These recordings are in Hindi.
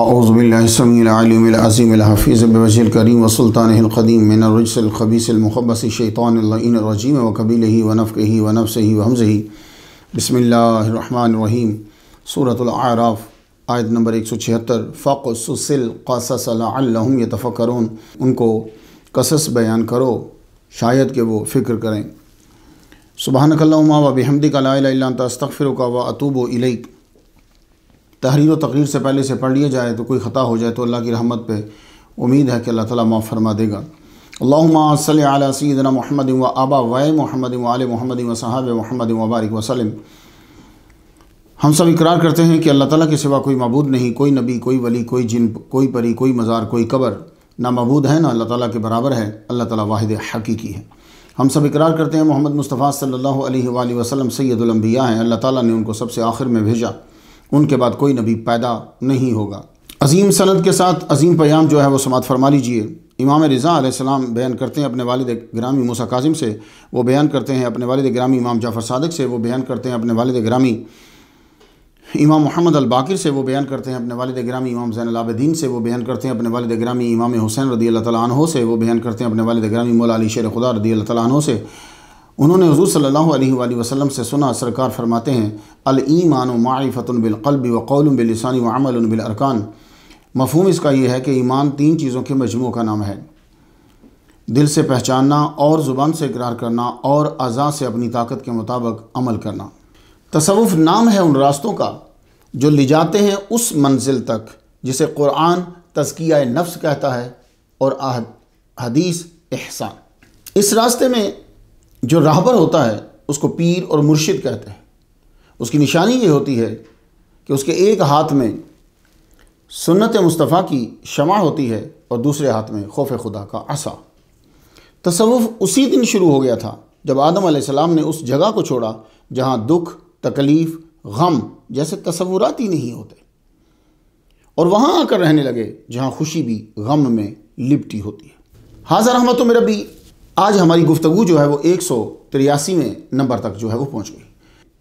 अज़बिल्लासमीज़ीम वसुल्तानकदीम मिनरजलखबीसमखबसशैतानरजीम ही वनफ़ ही वनफ़ से ही वमज ही बसमीम सूरतलाराफ़ आयत नंबर एक सौ छिहत्तर फ़क़ुसिल कससम यतफ़करून उनको कसस बयान करो शायद के वो फ़िक्र करें सुबहानकल्ला वबिहमदिक तस्तफ़िर का व अतूब इलैक तहरीर व तकरीर से पहले से पढ़ लिया जाए तो कोई ख़ता हो जाए तो अल्लाह की रहमत पर उम्मीद है कि अल्लाह ताला माफ़ फरमा देगा अल्लाम सदना महमद व आबा वाय महमद वाल महमद व साहब महमद वबारक वसलम हम सब इकरार करते हैं कि अल्लाह ताला के सिवा कोई मबूद नहीं कोई नबी कोई वली कोई जिन कोई परी कोई मज़ार कोई कबर ना मबूद है ना अल्लाह ताला के बराबर है अल्लाह ताला वाहिद हकीकी है हम सब इकरार करते हैं मोहम्मद मुस्तफ़ा सल्लल्लाहु अलैहि वसल्लम सैदुलम्बिया हैं अल्लाह ताला ने उनको सबसे आखिर में भेजा उनके बाद कोई नबी पैदा नहीं होगा अजीम सनत के साथ अजीम पयाम जो है वो समात फरमा लीजिए इमाम रज़ा आसमाम बयान करते हैं अपने वालद ग्रामी मूसा काजिम से वो बयान करते हैं अपने वालद ग्रामी इमाम जाफ़र सादक से वो बयान करते हैं अपने वालद ग्रामी इमाम मोहम्मद अलबाकिर से वो बयान करते हैं अपने वालद ग्रामी इमाम जैन अलाबद्दीन से वो बयान करते हैं अपने वालद ग्रामी इमाम हुसैन रदी अल्लाह तला से वो बयान करते हैं अपने वालद ग्रामी मौला अली शेर खुदा रदी अल्लाह तला से उन्होंने हजूर सल्ला वसलम से सुना सरकार फरमाते हैं अल ईमान बिलकलब व कौलम बिलसानी व अमल बिलरकान मफहम इसका यह है कि ईमान तीन चीज़ों के मजमू का नाम है दिल से पहचानना और ज़ुबान से इकरार करना और अज़ा से अपनी ताकत के मुताबिक अमल करना तसवुफ़ नाम है उन रास्तों का जो ले जाते हैं उस मंजिल तक जिसे क़ुरान तस्किया नफ्स कहता है और हदीस एहसान इस रास्ते में जो राहबर होता है उसको पीर और मुर्शिद कहते हैं उसकी निशानी ये होती है कि उसके एक हाथ में सुन्नत मुस्तफ़ा की शमा होती है और दूसरे हाथ में खौफ खुदा का आसा तसवुफ़ उसी दिन शुरू हो गया था जब आदम सलाम ने उस जगह को छोड़ा जहाँ दुख तकलीफ़ गम जैसे तस्वुराती ही नहीं होते और वहाँ आकर रहने लगे जहाँ खुशी भी गम में लिपटी होती है हाजर रहमत मेरा भी आज हमारी गुफ्तु जो है वो एक सौ तिरासी में नंबर तक जो है वो पहुँच गई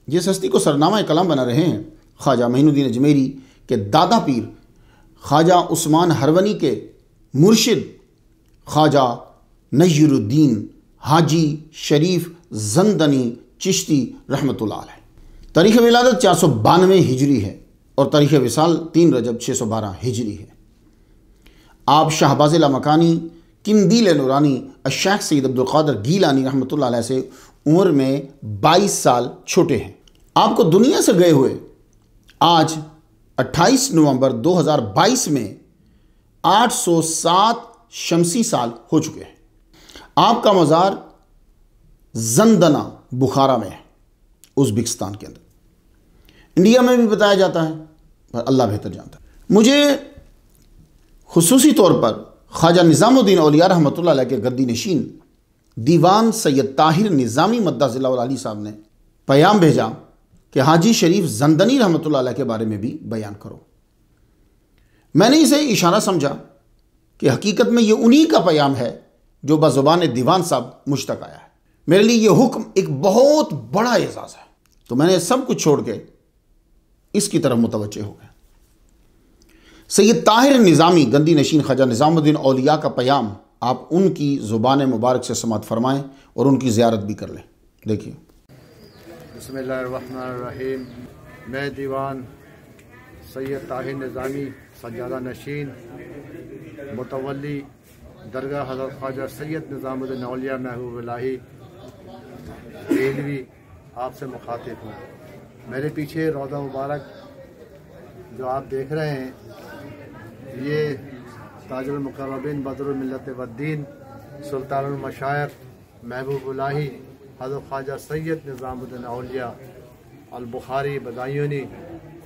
जिस हस्ती को सरनामा कलाम बना रहे हैं ख्वाजा महीनुद्दीन अजमेरी के दादा पीर ख्वाजा उस्मान हरवनी के मुर्शिद ख्वाजा नजरुद्दीन हाजी शरीफ जंदनी चिश्ती रहमत है तारीख विलादत चार सौ बानवे हिजरी है और तारीख विसाल तीन रजब छः सौ बारह हिजरी है आप शाहबाज मकानी किंदील नूरानी अशाख सैद अब्दुल्कर गीलानी रहमत से उम्र में 22 साल छोटे हैं आपको दुनिया से गए हुए आज 28 नवंबर 2022 में 807 शमसी साल हो चुके हैं आपका मज़ार जंदना बुखारा में है उज्बेकिस्तान के अंदर इंडिया में भी बताया जाता है पर अल्लाह बेहतर जानता है मुझे खसूसी तौर पर ख्वाजा निज़ामुद्दीन अलिया रहमत के गद्दी नशीन दीवान सैयद ताहिर निज़ामी मद्दा ज़िलाली साहब ने पयाम भेजा कि हाजी शरीफ जंदनी रहमत के बारे में भी बयान करो मैंने इसे इशारा समझा कि हकीकत में ये उन्हीं का पयाम है जो बज़ुबान दीवान साहब मुझ तक आया है मेरे लिए यह हुक्म एक बहुत बड़ा एजाज़ है तो मैंने सब कुछ छोड़ के इसकी तरफ मुतवजह हो गया सैद ताहिर निज़ामी गंदी नशीन ख़्वाजा निज़ामुद्दीन अलिया का प्याम आप उनकी ज़ुबान मुबारक से समात फरमाएँ और उनकी ज़्यारत भी कर लें देखिए रहीम मैं दीवान सैद ताहिर निज़ामी सजादा नशीन मुतवली दरगाह हजरत ख्वाजा सैद निज़ामुद्दीन अलिया महबूबलाही रेलवी आपसे मुखातिब हूँ मेरे पीछे रौदा मुबारक जो आप देख रहे हैं ये ताजुलमकरबिन बदरमिलत वद्दीन सुल्तानमशायर महबूबुल्लाही हज़र ख्वाजा सैद निज़ामुद्दीन अलिया अलबुखारी बदायूनी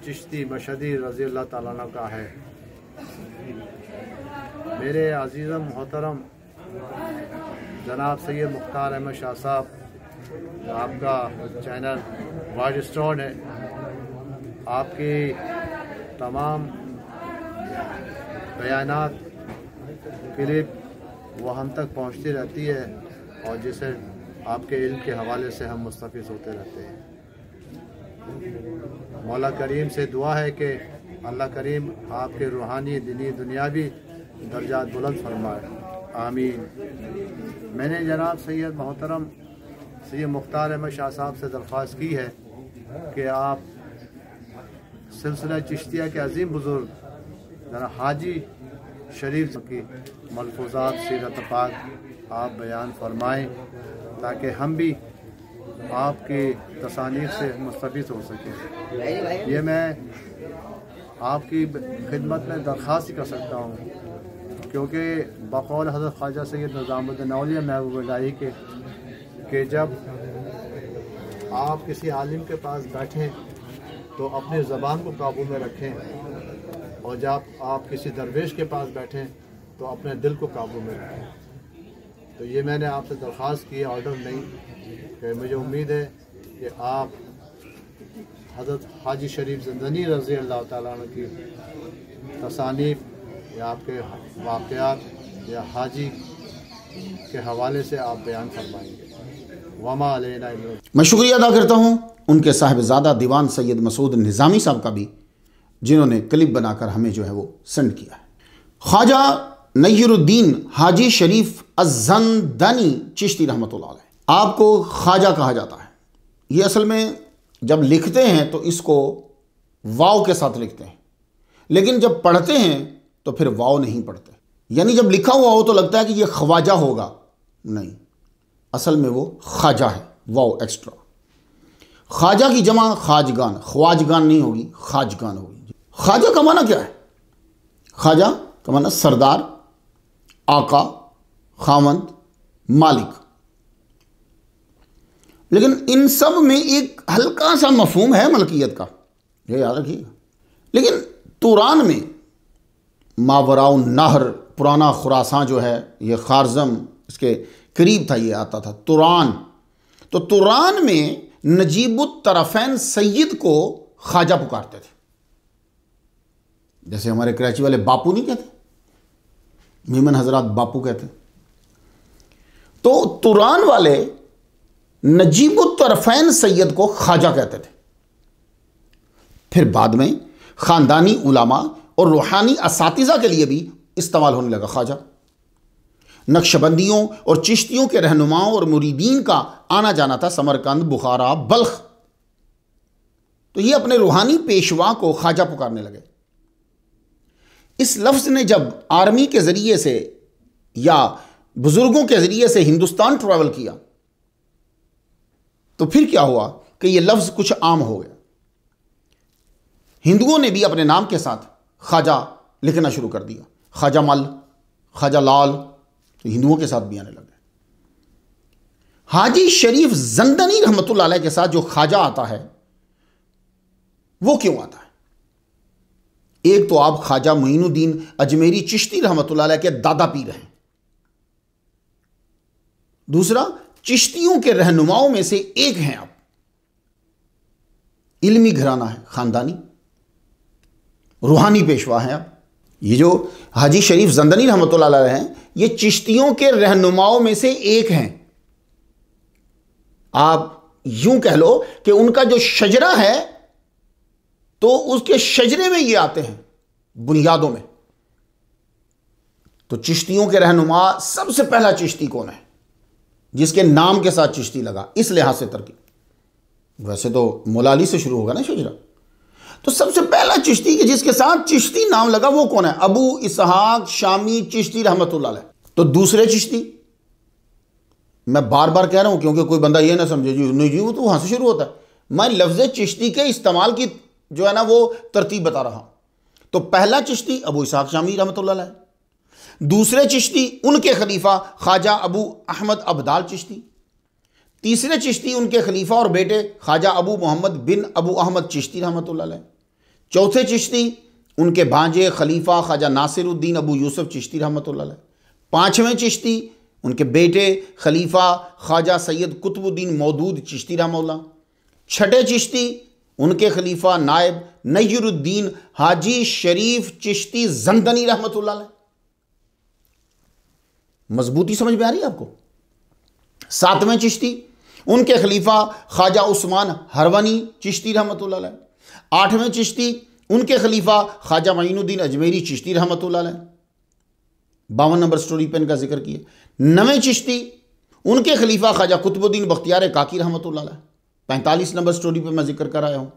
चिश्ती मशदी रज़ी अल्लाह ताला का है मेरे अजीज़ मोहतरम जनाब सैद मुख्तार अहमद शाह साहब आपका चैनल वाइड स्टोन है आपकी तमाम बयानात क्लिप वो हम तक पहुंचती रहती है और जिसे आपके इल्म के हवाले से हम मुस्तफ़ होते रहते हैं मौला करीम से दुआ है कि अल्लाह करीम आपके रूहानी दिनी दुनियावी दर्जात बुलंद फरमाए आमीन मैंने जनाब सैद मोहतरम सैद मुख्तार अहमद शाह साहब से दरख्वास्त की है कि आप सिलसिला चिश्तिया के अजीम बुज़ुर्ग जरा हाजी शरीफ की मलफूजात सीरत पाक आप बयान फरमाएँ ताकि हम भी आपके तसानी से मुस्तफ़ हो सकें ये मैं आपकी खिदमत में दरख्वास्त कर सकता हूँ क्योंकि बकौल हजरत ख्वाजा सैद महबूब लाही के कि जब आप किसी आलिम के पास बैठें तो अपनी ज़बान को काबू में रखें और जब आप किसी दरवेश के पास बैठें तो अपने दिल को काबू में रखें तो ये मैंने आपसे दरख्वास्त की ऑर्डर नहीं कि मुझे उम्मीद है कि आप हजरत हाजी शरीफ जिंदनी रज़ी अल्लाह ताली की तसानीफ या आपके वाक़ात या हाजी के हवाले से आप बयान फरमाएंगे वमा मैं शुक्रिया अदा करता हूँ उनके साहबजादा दीवान सैयद मसूद निज़ामी साहब का भी जिन्होंने क्लिप बनाकर हमें जो है वो सेंड किया है ख्वाजा नयरुद्दीन हाजी शरीफ अजंदनी चिश्ती रहमत आपको ख्वाजा कहा जाता है ये असल में जब लिखते हैं तो इसको वाव के साथ लिखते हैं लेकिन जब पढ़ते हैं तो फिर वाव नहीं पढ़ते यानी जब लिखा हुआ हो तो लगता है कि यह ख्वाजा होगा नहीं असल में वो ख्वाजा है वाव एक्स्ट्रा ख्वाजा की जमा ख्वाजगान ख्वाजगान नहीं होगी खाजगान होगी ख्वाजा का माना क्या है ख्वाजा का माना सरदार आका खामंद मालिक लेकिन इन सब में एक हल्का सा मफहम है मलकियत का ये याद रखिएगा लेकिन तुरान में मावराउ नहर पुराना खुरासा जो है ये खारजम इसके करीब था ये आता था तुरान तो तुरान में नजीबुत तरफैन सैयद को ख्वाजा पुकारते थे जैसे हमारे कराची वाले बापू नहीं कहते मीमन हजरत बापू कहते तो तुरान वाले नजीब तरफैन सैयद को ख्वाजा कहते थे फिर बाद में ख़ानदानी उलामा और रूहानी इसातीज़ा के लिए भी इस्तेमाल होने लगा ख्वाजा नक्शबंदियों और चिश्तियों के रहनुमाओं और मुरीदीन का आना जाना था समरकंद बुखारा बल्ख तो ये अपने रूहानी पेशवा को ख्वाजा पुकारने लगे इस लफ्ज़ ने जब आर्मी के ज़रिए से या बुज़ुर्गों के ज़रिए से हिंदुस्तान ट्रैवल किया तो फिर क्या हुआ कि ये लफ्ज़ कुछ आम हो गया हिंदुओं ने भी अपने नाम के साथ ख्वाजा लिखना शुरू कर दिया ख्वाजा मल ख्वाजा लाल तो हिंदुओं के साथ भी आने लगे हाजी शरीफ जंदनी रहमत के साथ जो ख्वाजा आता है वो क्यों आता है एक तो आप ख्वाजा मोइनुद्दीन अजमेरी चिश्ती रहमत के दादा पीर हैं दूसरा चिश्तियों के रहनुमाओं में से एक हैं आप इल्मी घराना है खानदानी रूहानी पेशवा है आप ये जो हाजी शरीफ जंदनी रहमत हैं ये चिश्तियों के रहनुमाओं में से एक हैं आप यूं कह लो कि उनका जो शजरा है तो उसके शजरे में ये आते हैं बुनियादों में तो चिश्तियों के रहनुमा सबसे पहला चिश्ती कौन है जिसके नाम के साथ चिश्ती लगा इस लिहाज से तरकी वैसे तो मोलाली से शुरू होगा ना शजरा तो सबसे पहला चिश्ती जिसके साथ चिश्ती नाम लगा वो कौन है अबू इसहाक शामी चिश्ती रहमत तो दूसरे चिश्ती मैं बार बार कह रहा हूं क्योंकि कोई बंदा ये ना समझे जी नहीं जी वो तो वहां से शुरू होता है मैं लफ्ज चिश्ती के इस्तेमाल की जो है ना वो तरतीब बता रहा हूं तो पहला चिश्ती अबू इसहाक शामी रहमत दूसरे चिश्ती उनके खलीफा ख्वाजा अबू अहमद अबदाल चिश्ती तीसरे चिश्ती उनके खलीफा और बेटे ख्वाजा अबू मोहम्मद बिन अबू अहमद चिश्ती रहमत चौथे चिश्ती उनके भांजे खलीफा ख्वाजा नासिरुद्दीन अबू यूसुफ चिश्ती रहमत पांचवें चिश्ती उनके बेटे खलीफा ख्वाजा सैयद कुतुबुद्दीन मौदूद चिश्ती रहमल्ला छठे चिश्ती उनके खलीफा नायब नजरुद्दीन हाजी शरीफ चिश्ती जंदनी रहमत मजबूती समझ में आ रही है आपको सातवें चिश्ती उनके खलीफा ख्वाजा उस्मान हरवानी चिश्ती रहमत आठवें चिश्ती उनके खलीफा ख्वाजा मईनुद्दीन अजमेरी चिश्ती रहमत बावन नंबर स्टोरी पे इनका जिक्र किया नवें चिश्ती उनके खलीफा ख्वाजा कुतुबुद्दीन बख्तियार काकी रहमत पैंतालीस नंबर स्टोरी पे मैं जिक्र कराया हूँ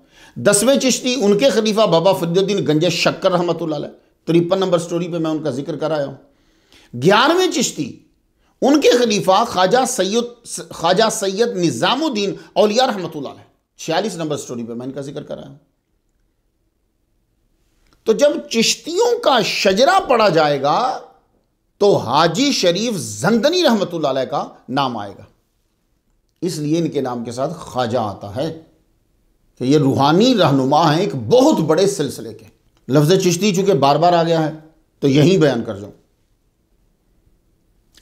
दसवें चिश्ती उनके खलीफा बाबा फरीदुद्दीन गंजे शक्कर रहमत तिरपन नंबर स्टोरी पे मैं उनका जिक्र कराया हूँ ग्यारहवें चिश्ती उनके खलीफा ख्वाजा सैयद ख्वाजा सैयद निज़ामुद्दीन औलिया रहमत छियालीस नंबर स्टोरी पर मैं इनका जिक्र कराया हूँ तो जब चिश्तियों का शजरा पड़ा जाएगा तो हाजी शरीफ जंदनी रहमतुल्लाह का नाम आएगा इसलिए इनके नाम के साथ ख्वाजा आता है कि ये रूहानी रहनुमा हैं एक बहुत बड़े सिलसिले के लफ्ज़ चिश्ती चूंकि बार बार आ गया है तो यहीं बयान कर जाऊं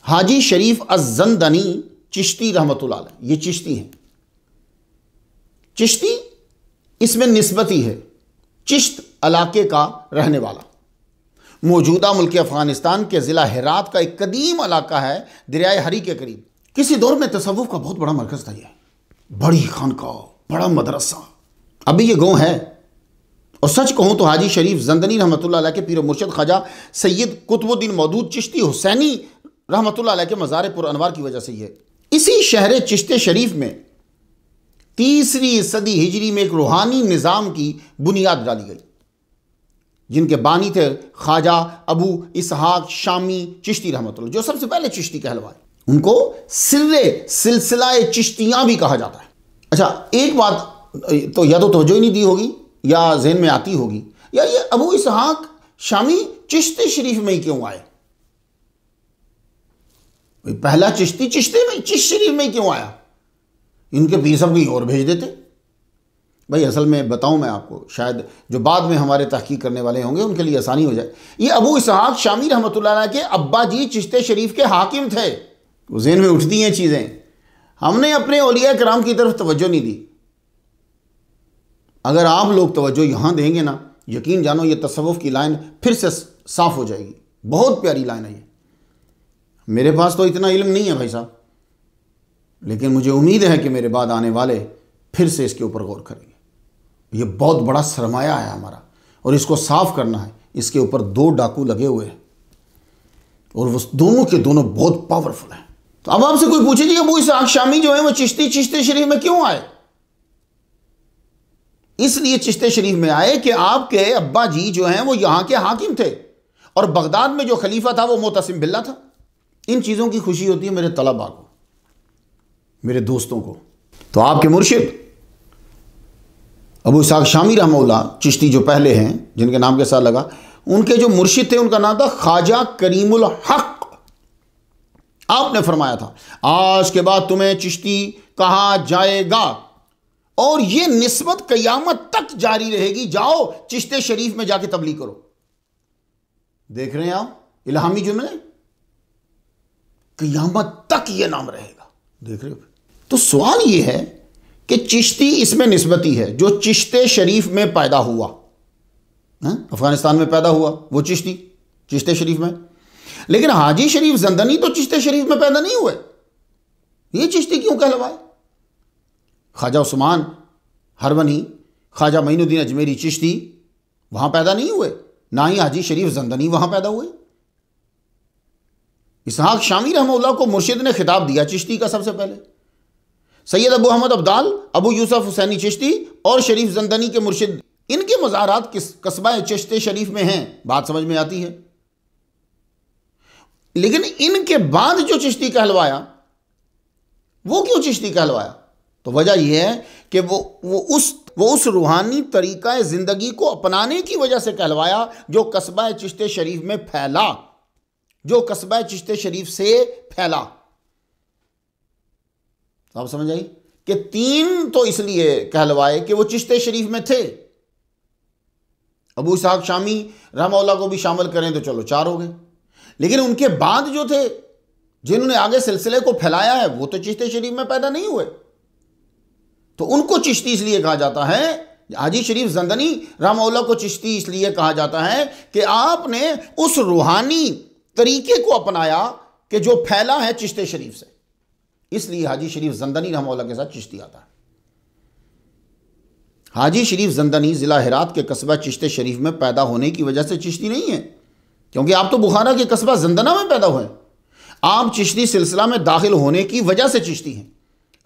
हाजी शरीफ अजंदनी चिश्ती रहमत ये चिश्ती हैं चिश्ती इसमें नस्बती है चिश्त इलाके का रहने वाला मौजूदा मुल्क अफ़गानिस्तान के ज़िला हेरात का एक कदीम इलाका है दरियाए हरी के करीब किसी दौर में तसव्वुफ का बहुत बड़ा मरकज़ था यह बड़ी खानका बड़ा मदरसा अभी यह गाँव है और सच कहूँ तो हाजी शरीफ जंदनी रहमत के पीर मुर्शद ख्वाजा सैयद कुतुबुद्दीन मौदूद चिश्ती हुसैनी रहमत के मज़ार अनवार की वजह से यह इसी शहर चिश्ते शरीफ में तीसरी सदी हिजरी में एक रूहानी निज़ाम की बुनियाद डाली गई जिनके बानी थे ख्वाजा अबू इसहाक शामी चिश्ती रहमत जो सबसे पहले चिश्ती कहलवाए उनको सिर्रे सिलसिला चिश्तियां भी कहा जाता है अच्छा एक बात तो या तो तवज्जो ही नहीं दी होगी या जहन में आती होगी या ये अबू इसहाक शामी चिश्ती शरीफ में ही क्यों आए पहला चिश्ती चिश्ती में चिश्त शरीफ में क्यों आया इनके पीर सब कहीं और भेज देते भाई असल में बताऊं मैं आपको शायद जो बाद में हमारे तहकीक करने वाले होंगे उनके लिए आसानी हो जाए ये अबू इसहाक शामी रहमत के अब्बा जी चिश्ते शरीफ के हाकिम थे वो जहन में उठती हैं चीज़ें हमने अपने ओलिया कराम की तरफ तवज्जो नहीं दी अगर आप लोग तवज्जो यहाँ देंगे ना यकीन जानो ये तसवुफ़ की लाइन फिर से साफ़ हो जाएगी बहुत प्यारी लाइन है ये मेरे पास तो इतना इल्म नहीं है भाई साहब लेकिन मुझे उम्मीद है कि मेरे बाद आने वाले फिर से इसके ऊपर गौर करेंगे ये बहुत बड़ा सरमाया है हमारा और इसको साफ़ करना है इसके ऊपर दो डाकू लगे हुए हैं और वो दोनों के दोनों बहुत पावरफुल हैं तो अब आपसे कोई जी अबू इसहाक शामी जो है वो चिश्ती चिश्ते शरीफ में क्यों आए इसलिए चिश्ते शरीफ में आए कि आपके अब्बा जी जो हैं वो यहाँ के हाकिम थे और बगदाद में जो खलीफा था वो मोतसिम बिल्ला था इन चीज़ों की खुशी होती है मेरे तलबा को मेरे दोस्तों को तो आपके मुर्शिद अबू इसाक शामी रहमोल्ला चिश्ती जो पहले हैं जिनके नाम के साथ लगा उनके जो मुर्शिद थे उनका नाम था ख्वाजा करीमुल हक आपने फरमाया था आज के बाद तुम्हें चिश्ती कहा जाएगा और यह नस्बत कयामत तक जारी रहेगी जाओ चिश्ते शरीफ में जाके तबली करो देख रहे हैं आप इलाहामी जुमले कयामत तक यह नाम रहेगा देख रहे हो तो सवाल यह है कि चिश्ती इसमें नस्बती है जो चिश्ते शरीफ में पैदा हुआ हाँ? अफगानिस्तान में पैदा हुआ वो चिश्ती चिश्ते शरीफ में लेकिन हाजी शरीफ जंदनी तो चिश्ते शरीफ में पैदा नहीं हुए ये चिश्ती क्यों कहलवाए ख्वाजा उस्मान हरवनी ख्वाजा मईनुद्दीन अजमेरी चिश्ती वहां पैदा नहीं हुए ना ही हाजी शरीफ जंदनी वहां पैदा हुए इसहाक शामी रहमल्ला को मुर्शिद ने खिताब दिया चिश्ती का सबसे पहले सैयद अबू अहमद अब्दाल अबू यूसफ हुसैनी चिश्ती और शरीफ जंदनी के मुर्शिद इनके मज़ारात किस कस्बा चिश्ते शरीफ में हैं बात समझ में आती है लेकिन इनके बाद जो चिश्ती कहलवाया वो क्यों चिश्ती कहलवाया तो वजह यह है कि वो वो उस वो उस रूहानी तरीका ज़िंदगी को अपनाने की वजह से कहलवाया जो कस्बा चिश्ते शरीफ में फैला जो कस्बा चिश्ते शरीफ से फैला तो आप समझ आई कि तीन तो इसलिए कहलवाए कि वो चिश्ते शरीफ में थे अबू साहब शामी रहमौला को भी शामिल करें तो चलो चार हो गए लेकिन उनके बाद जो थे जिन्होंने आगे सिलसिले को फैलाया है वो तो चिश्ते शरीफ में पैदा नहीं हुए तो उनको चिश्ती इसलिए कहा जाता है हाजी शरीफ जंदनी रामौला को चिश्ती इसलिए कहा जाता है कि आपने उस रूहानी तरीके को अपनाया कि जो फैला है चिश्ते शरीफ से इसलिए हाजी शरीफ जंदनी रामौला के साथ चिश्ती आता है हाजी शरीफ जंदनी ज़िला हिरात के कस्बा चिश्ते शरीफ में पैदा होने की वजह से चिश्ती नहीं है क्योंकि आप तो बुखारा के कस्बा जिंदना में पैदा हुए आप चिश्ती सिलसिला में दाखिल होने की वजह से चिश्ती हैं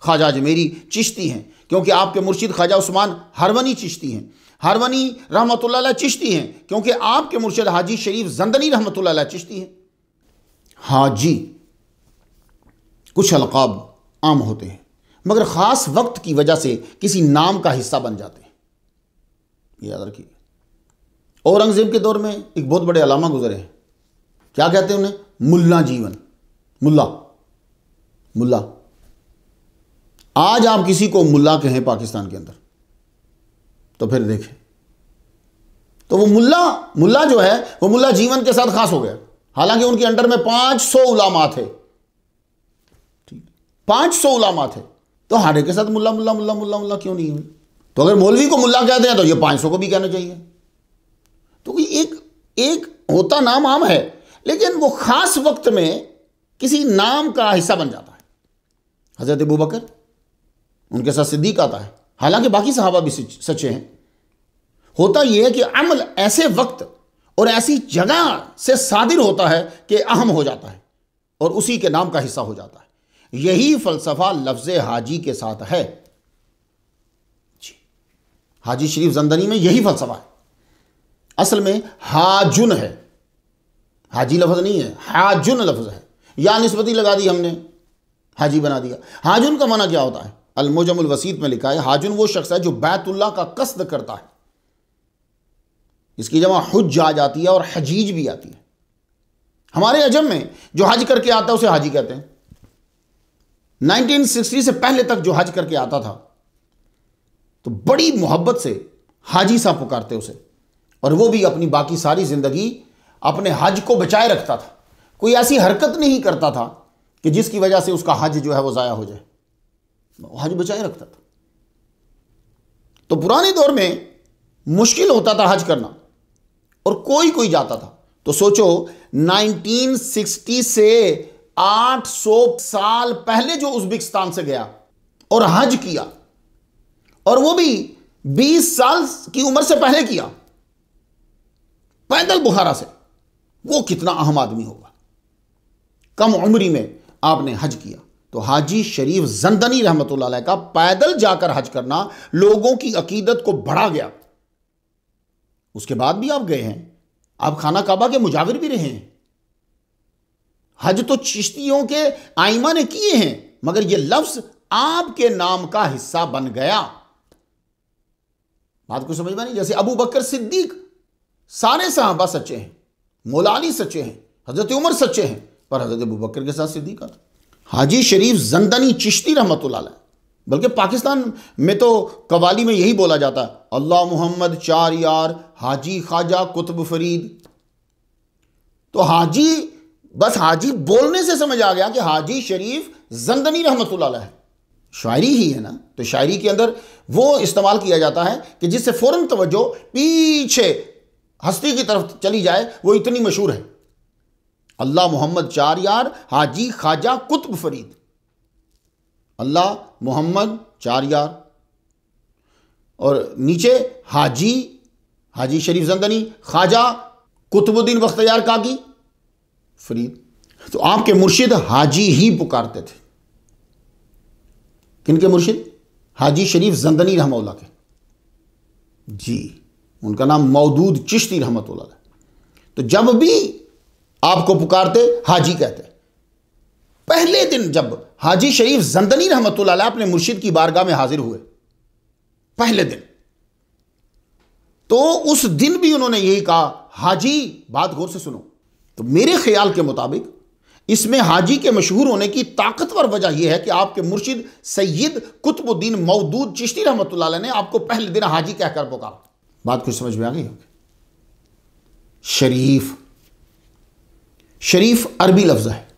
ख्वाजा जमेरी चिश्ती हैं क्योंकि आपके मुर्शिद ख्वाजा उस्मान हरवनी चिश्ती हैं हरवनी रहमतुल्लाह चिश्ती हैं क्योंकि आपके मुर्शिद हाजी शरीफ जंदनी रहमतुल्लाह चिश्ती हैं हाजी कुछ अलकाब आम होते हैं मगर ख़ास वक्त की वजह से किसी नाम का हिस्सा बन जाते हैं याद रखिए औरंगज़ेब के दौर में एक बहुत बड़े अलामा गुजरे हैं क्या कहते हैं उन्हें मुल्ला जीवन मुल्ला मुल्ला आज आप किसी को मुल्ला कहें पाकिस्तान के अंदर तो फिर देखें तो वो मुल्ला मुल्ला जो है वो मुल्ला जीवन के साथ खास हो गया हालांकि उनके अंडर में पांच सौ उलामा थे पांच सौ उलामा थे तो हारे के साथ मुल्ला मुल्ला मुल्ला मुल्ला मुल्ला क्यों नहीं हुई तो अगर मौलवी को मुल्ला कहते हैं तो ये पांच सौ को भी कहना चाहिए तो एक एक होता नाम आम है लेकिन वो ख़ास वक्त में किसी नाम का हिस्सा बन जाता है हज़रत अबू बकर उनके साथ सिद्दीक आता है हालांकि बाकी साहबा भी सच्चे हैं होता यह है कि अमल ऐसे वक्त और ऐसी जगह से सादिर होता है कि अहम हो जाता है और उसी के नाम का हिस्सा हो जाता है यही फलसफा लफ्ज़ हाजी के साथ है जी हाजी शरीफ जंदनी में यही फलसफा है असल में हाजुन है हाजी लफ्ज़ नहीं है हाजुन लफ्ज़ है या नस्बती लगा दी हमने हाजी बना दिया हाजुन का माना क्या होता है अलमोजमुल वसीत में लिखा है हाजुन वो शख्स है जो बैतुल्ला का कस्त करता है इसकी जमा हज आ जाती है और हजीज भी आती है हमारे अजम में जो हज करके आता है उसे हाजी कहते हैं 1960 से पहले तक जो हज करके आता था तो बड़ी मोहब्बत से हाजी सा पुकारते उसे और वो भी अपनी बाकी सारी ज़िंदगी अपने हज को बचाए रखता था कोई ऐसी हरकत नहीं करता था कि जिसकी वजह से उसका हज जो है वो ज़ाया हो जाए हज बचाए रखता था तो पुराने दौर में मुश्किल होता था हज करना और कोई कोई जाता था तो सोचो 1960 से 800 साल पहले जो उज्बेकिस्तान से गया और हज किया और वो भी 20 साल की उम्र से पहले किया पैदल बुखारा से वो कितना अहम आदमी होगा कम उम्री में आपने हज किया तो हाजी शरीफ जंदनी रहमत का पैदल जाकर हज करना लोगों की अकीदत को बढ़ा गया उसके बाद भी आप गए हैं आप खाना काबा के मुजाविर भी रहे हैं हज तो चिश्तियों के आइमा ने किए हैं मगर यह लफ्ज आपके नाम का हिस्सा बन गया बात को समझ में नहीं जैसे अबू बकर सिद्दीक सारे साहबा सच्चे हैं मोलाली सच्चे हैं हज़रत उमर सच्चे हैं पर हज़रत अबू बकर के साथ सिद्दीक हाजी शरीफ जंदनी चिश्ती रहमत बल्कि पाकिस्तान में तो कवाली में यही बोला जाता है अल्लाह मोहम्मद चार यार हाजी ख्वाजा कुतुब फरीद तो हाजी बस हाजी बोलने से समझ आ गया कि हाजी शरीफ जंदनी रहमत है शायरी ही है ना तो शायरी के अंदर वो इस्तेमाल किया जाता है कि जिससे फ़ौरन तवज्जो पीछे हस्ती की तरफ चली जाए वो इतनी मशहूर है अल्लाह मोहम्मद चार यार हाजी खाजा कुतुब फरीद अल्लाह मोहम्मद चार यार और नीचे हाजी हाजी शरीफ जंदनी ख्वाजा कुतुबुद्दीन बख्तियार कागी फरीद तो आपके मुर्शिद हाजी ही पुकारते थे किन के मुर्शिद हाजी शरीफ जंदनी रहमौला के जी उनका नाम मौदूद चिश्ती रहमत तो जब भी आपको पुकारते हाजी कहते पहले दिन जब हाजी शरीफ जंदनी रहमत अपने मुर्शिद की बारगाह में हाजिर हुए पहले दिन तो उस दिन भी उन्होंने यही कहा हाजी बात गौर से सुनो तो मेरे ख्याल के मुताबिक इसमें हाजी के मशहूर होने की ताकतवर वजह यह है कि आपके मुर्शिद सैयद कुतुबुद्दीन मऊदूद चिश्ती रहमत ने आपको पहले दिन हाजी कहकर पुकारा बात कुछ समझ में आ गई होगी शरीफ शरीफ अरबी लफ्ज़ है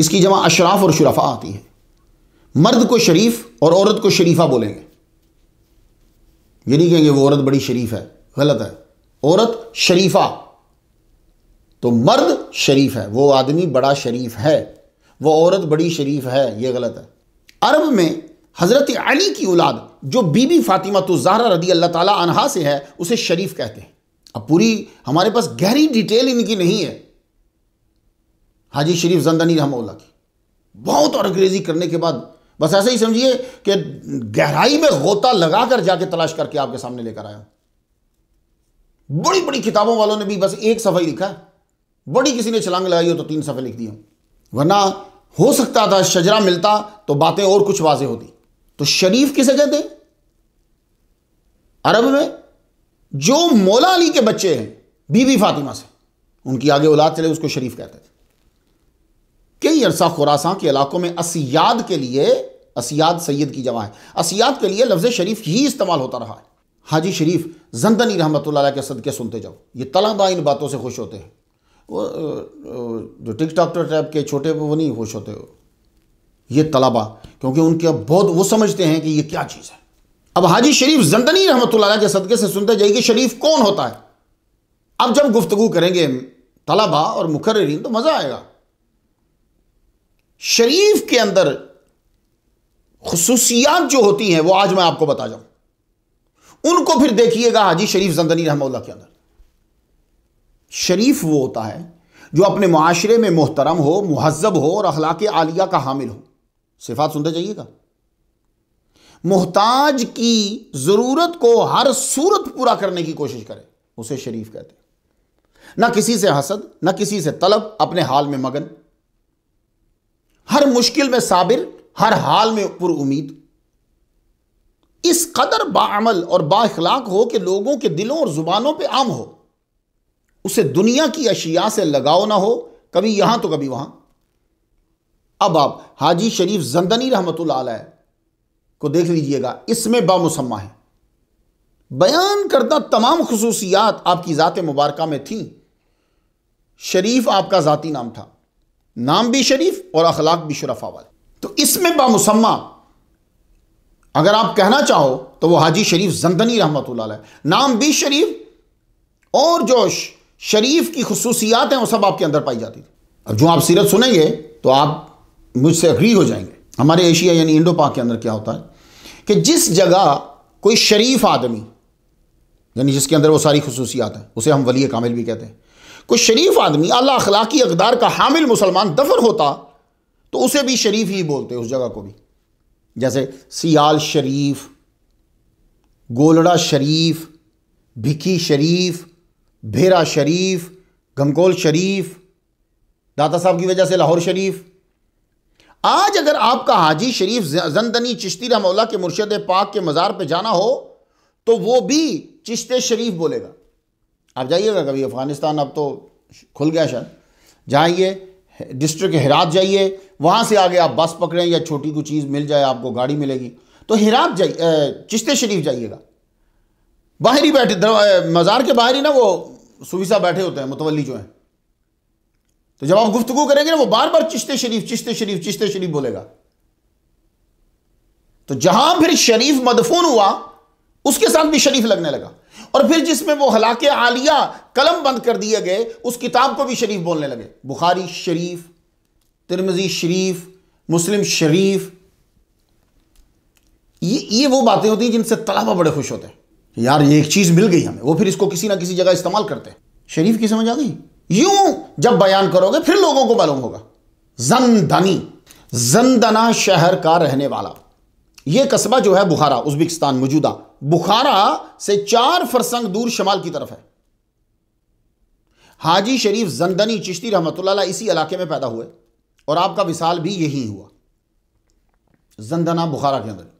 इसकी जमा अशराफ और शराफा आती है मर्द को शरीफ और औरत को शरीफा बोलेंगे ये नहीं कहेंगे वो औरत बड़ी शरीफ है गलत है औरत शरीफा तो मर्द शरीफ है वो आदमी बड़ा शरीफ है वो औरत बड़ी शरीफ है ये गलत है अरब में हज़रत अली की औलाद जो बीबी फातिमा तो जहरा रदी अल्लाह ताला अनहा से है उसे शरीफ कहते हैं अब पूरी हमारे पास गहरी डिटेल इनकी नहीं है हाजी शरीफ जंदनी रहमल्ला की बहुत और अंग्रेजी करने के बाद बस ऐसे ही समझिए कि गहराई में गोता लगा कर जाके तलाश करके आपके सामने लेकर आया बड़ी बड़ी किताबों वालों ने भी बस एक सफ़ा ही लिखा बड़ी किसी ने छलांग लगाई हो तो तीन सफ़े लिख दिए वरना हो सकता था शजरा मिलता तो बातें और कुछ वाजे होती तो शरीफ किसे कहते हैं अरब में जो मौला अली के बच्चे हैं बीबी फातिमा से उनकी आगे औलाद चले उसको शरीफ कहते थे कई अरसा खुरासा के इलाकों में असियाद के लिए असियाद सैयद की जमा है असियाद के लिए लफ्ज़ शरीफ ही इस्तेमाल होता रहा है हाजी शरीफ जंदनी रहमत के सदक़े सुनते जाओ ये तलबा इन बातों से खुश होते हैं वो जो टॉक टाइप के छोटे वो नहीं खुश होते ये तलबा क्योंकि उनके अब बहुत वो समझते हैं कि ये क्या चीज़ है अब हाजी शरीफ जंदनी रहमत के सदक़े से सुनते जाइए कि शरीफ कौन होता है अब जब गुफ्तु करेंगे तलबा और मुकर्रीन तो मज़ा आएगा शरीफ के अंदर खसूसियात जो होती हैं वो आज मैं आपको बता जाऊं उनको फिर देखिएगा हाजी शरीफ जंदनी रहमल्ला के अंदर शरीफ वो होता है जो अपने माशरे में मोहतरम हो महजब हो और अखलाक आलिया का हामिल हो सिफात सुनते जाइएगा मोहताज की ज़रूरत को हर सूरत पूरा करने की कोशिश करें उसे शरीफ कहते हैं ना किसी से हसद ना किसी से तलब अपने हाल में मगन हर मुश्किल में साबिर हर हाल में पुर उम्मीद इस कदर बामल और बाखलाक हो कि लोगों के दिलों और ज़ुबानों पे आम हो उसे दुनिया की अशिया से लगाव ना हो कभी यहां तो कभी वहां अब आप हाजी शरीफ जंदनी रहमत को देख लीजिएगा इसमें बामुसम्मा है बयान करता तमाम खसूसियात आपकी ज़ात मुबारक में थी शरीफ आपका ज़ाती नाम था नाम भी शरीफ और अखलाक भी शरफा वाले तो इसमें बामुसम्मा अगर आप कहना चाहो तो वो हाजी शरीफ जंदनी रहमत नाम भी शरीफ और जो शरीफ की खसूसियात हैं वो सब आपके अंदर पाई जाती थी अब जो आप सीरत सुनेंगे तो आप मुझसे अग्री हो जाएंगे हमारे एशिया यानी इंडो पाक के अंदर क्या होता है कि जिस जगह कोई शरीफ आदमी यानी जिसके अंदर वो सारी खसूसियात हैं उसे हम वली कामिल भी कहते हैं कोई शरीफ आदमी अल्लाह अखलाकी अकदार का हामिल मुसलमान दफन होता तो उसे भी शरीफ ही बोलते उस जगह को भी जैसे सियाल शरीफ गोलड़ा शरीफ भिकी शरीफ भेरा शरीफ गमकोल शरीफ दाता साहब की वजह से लाहौर शरीफ आज अगर आपका हाजी शरीफ जंदनी चिश्ती रहमौला के मुर्शद पाक के मज़ार पर जाना हो तो वो भी चिश्त शरीफ बोलेगा आप जाइएगा कभी अफ़गानिस्तान अब तो खुल गया शायद जाइए डिस्ट्रिक्ट हिरात जाइए वहाँ से आगे आप बस पकड़ें या छोटी कोई चीज़ मिल जाए आपको गाड़ी मिलेगी तो हिरात जाइए चिश्ते शरीफ जाइएगा बाहर ही बैठे मज़ार के बाहर ही ना वो सुविसा बैठे होते हैं मुतवली जो हैं तो जब आप गुफ्तगु करेंगे ना वो बार बार चिश्ते शरीफ चिश्ते शरीफ चिश्ते शरीफ बोलेगा तो जहां फिर शरीफ मदफून हुआ उसके साथ भी शरीफ लगने लगा और फिर जिसमें वो हलाके आलिया कलम बंद कर दिए गए उस किताब को भी शरीफ बोलने लगे बुखारी शरीफ तिरमजी शरीफ मुस्लिम शरीफ ये ये वो बातें होती हैं जिनसे तलाबा बड़े खुश होते हैं यार ये एक चीज़ मिल गई हमें वो फिर इसको किसी ना किसी जगह इस्तेमाल करते हैं शरीफ की समझ आ गई यूं जब बयान करोगे फिर लोगों को मालूम होगा जंदनी जंदना शहर का रहने वाला यह कस्बा जो है बुखारा उज्बेकिस्तान मौजूदा बुखारा से चार फरसंग दूर शमाल की तरफ है हाजी शरीफ जंदनी चिश्ती रहमत इसी इलाके में पैदा हुए और आपका विशाल भी यही हुआ जंदना बुखारा के अंदर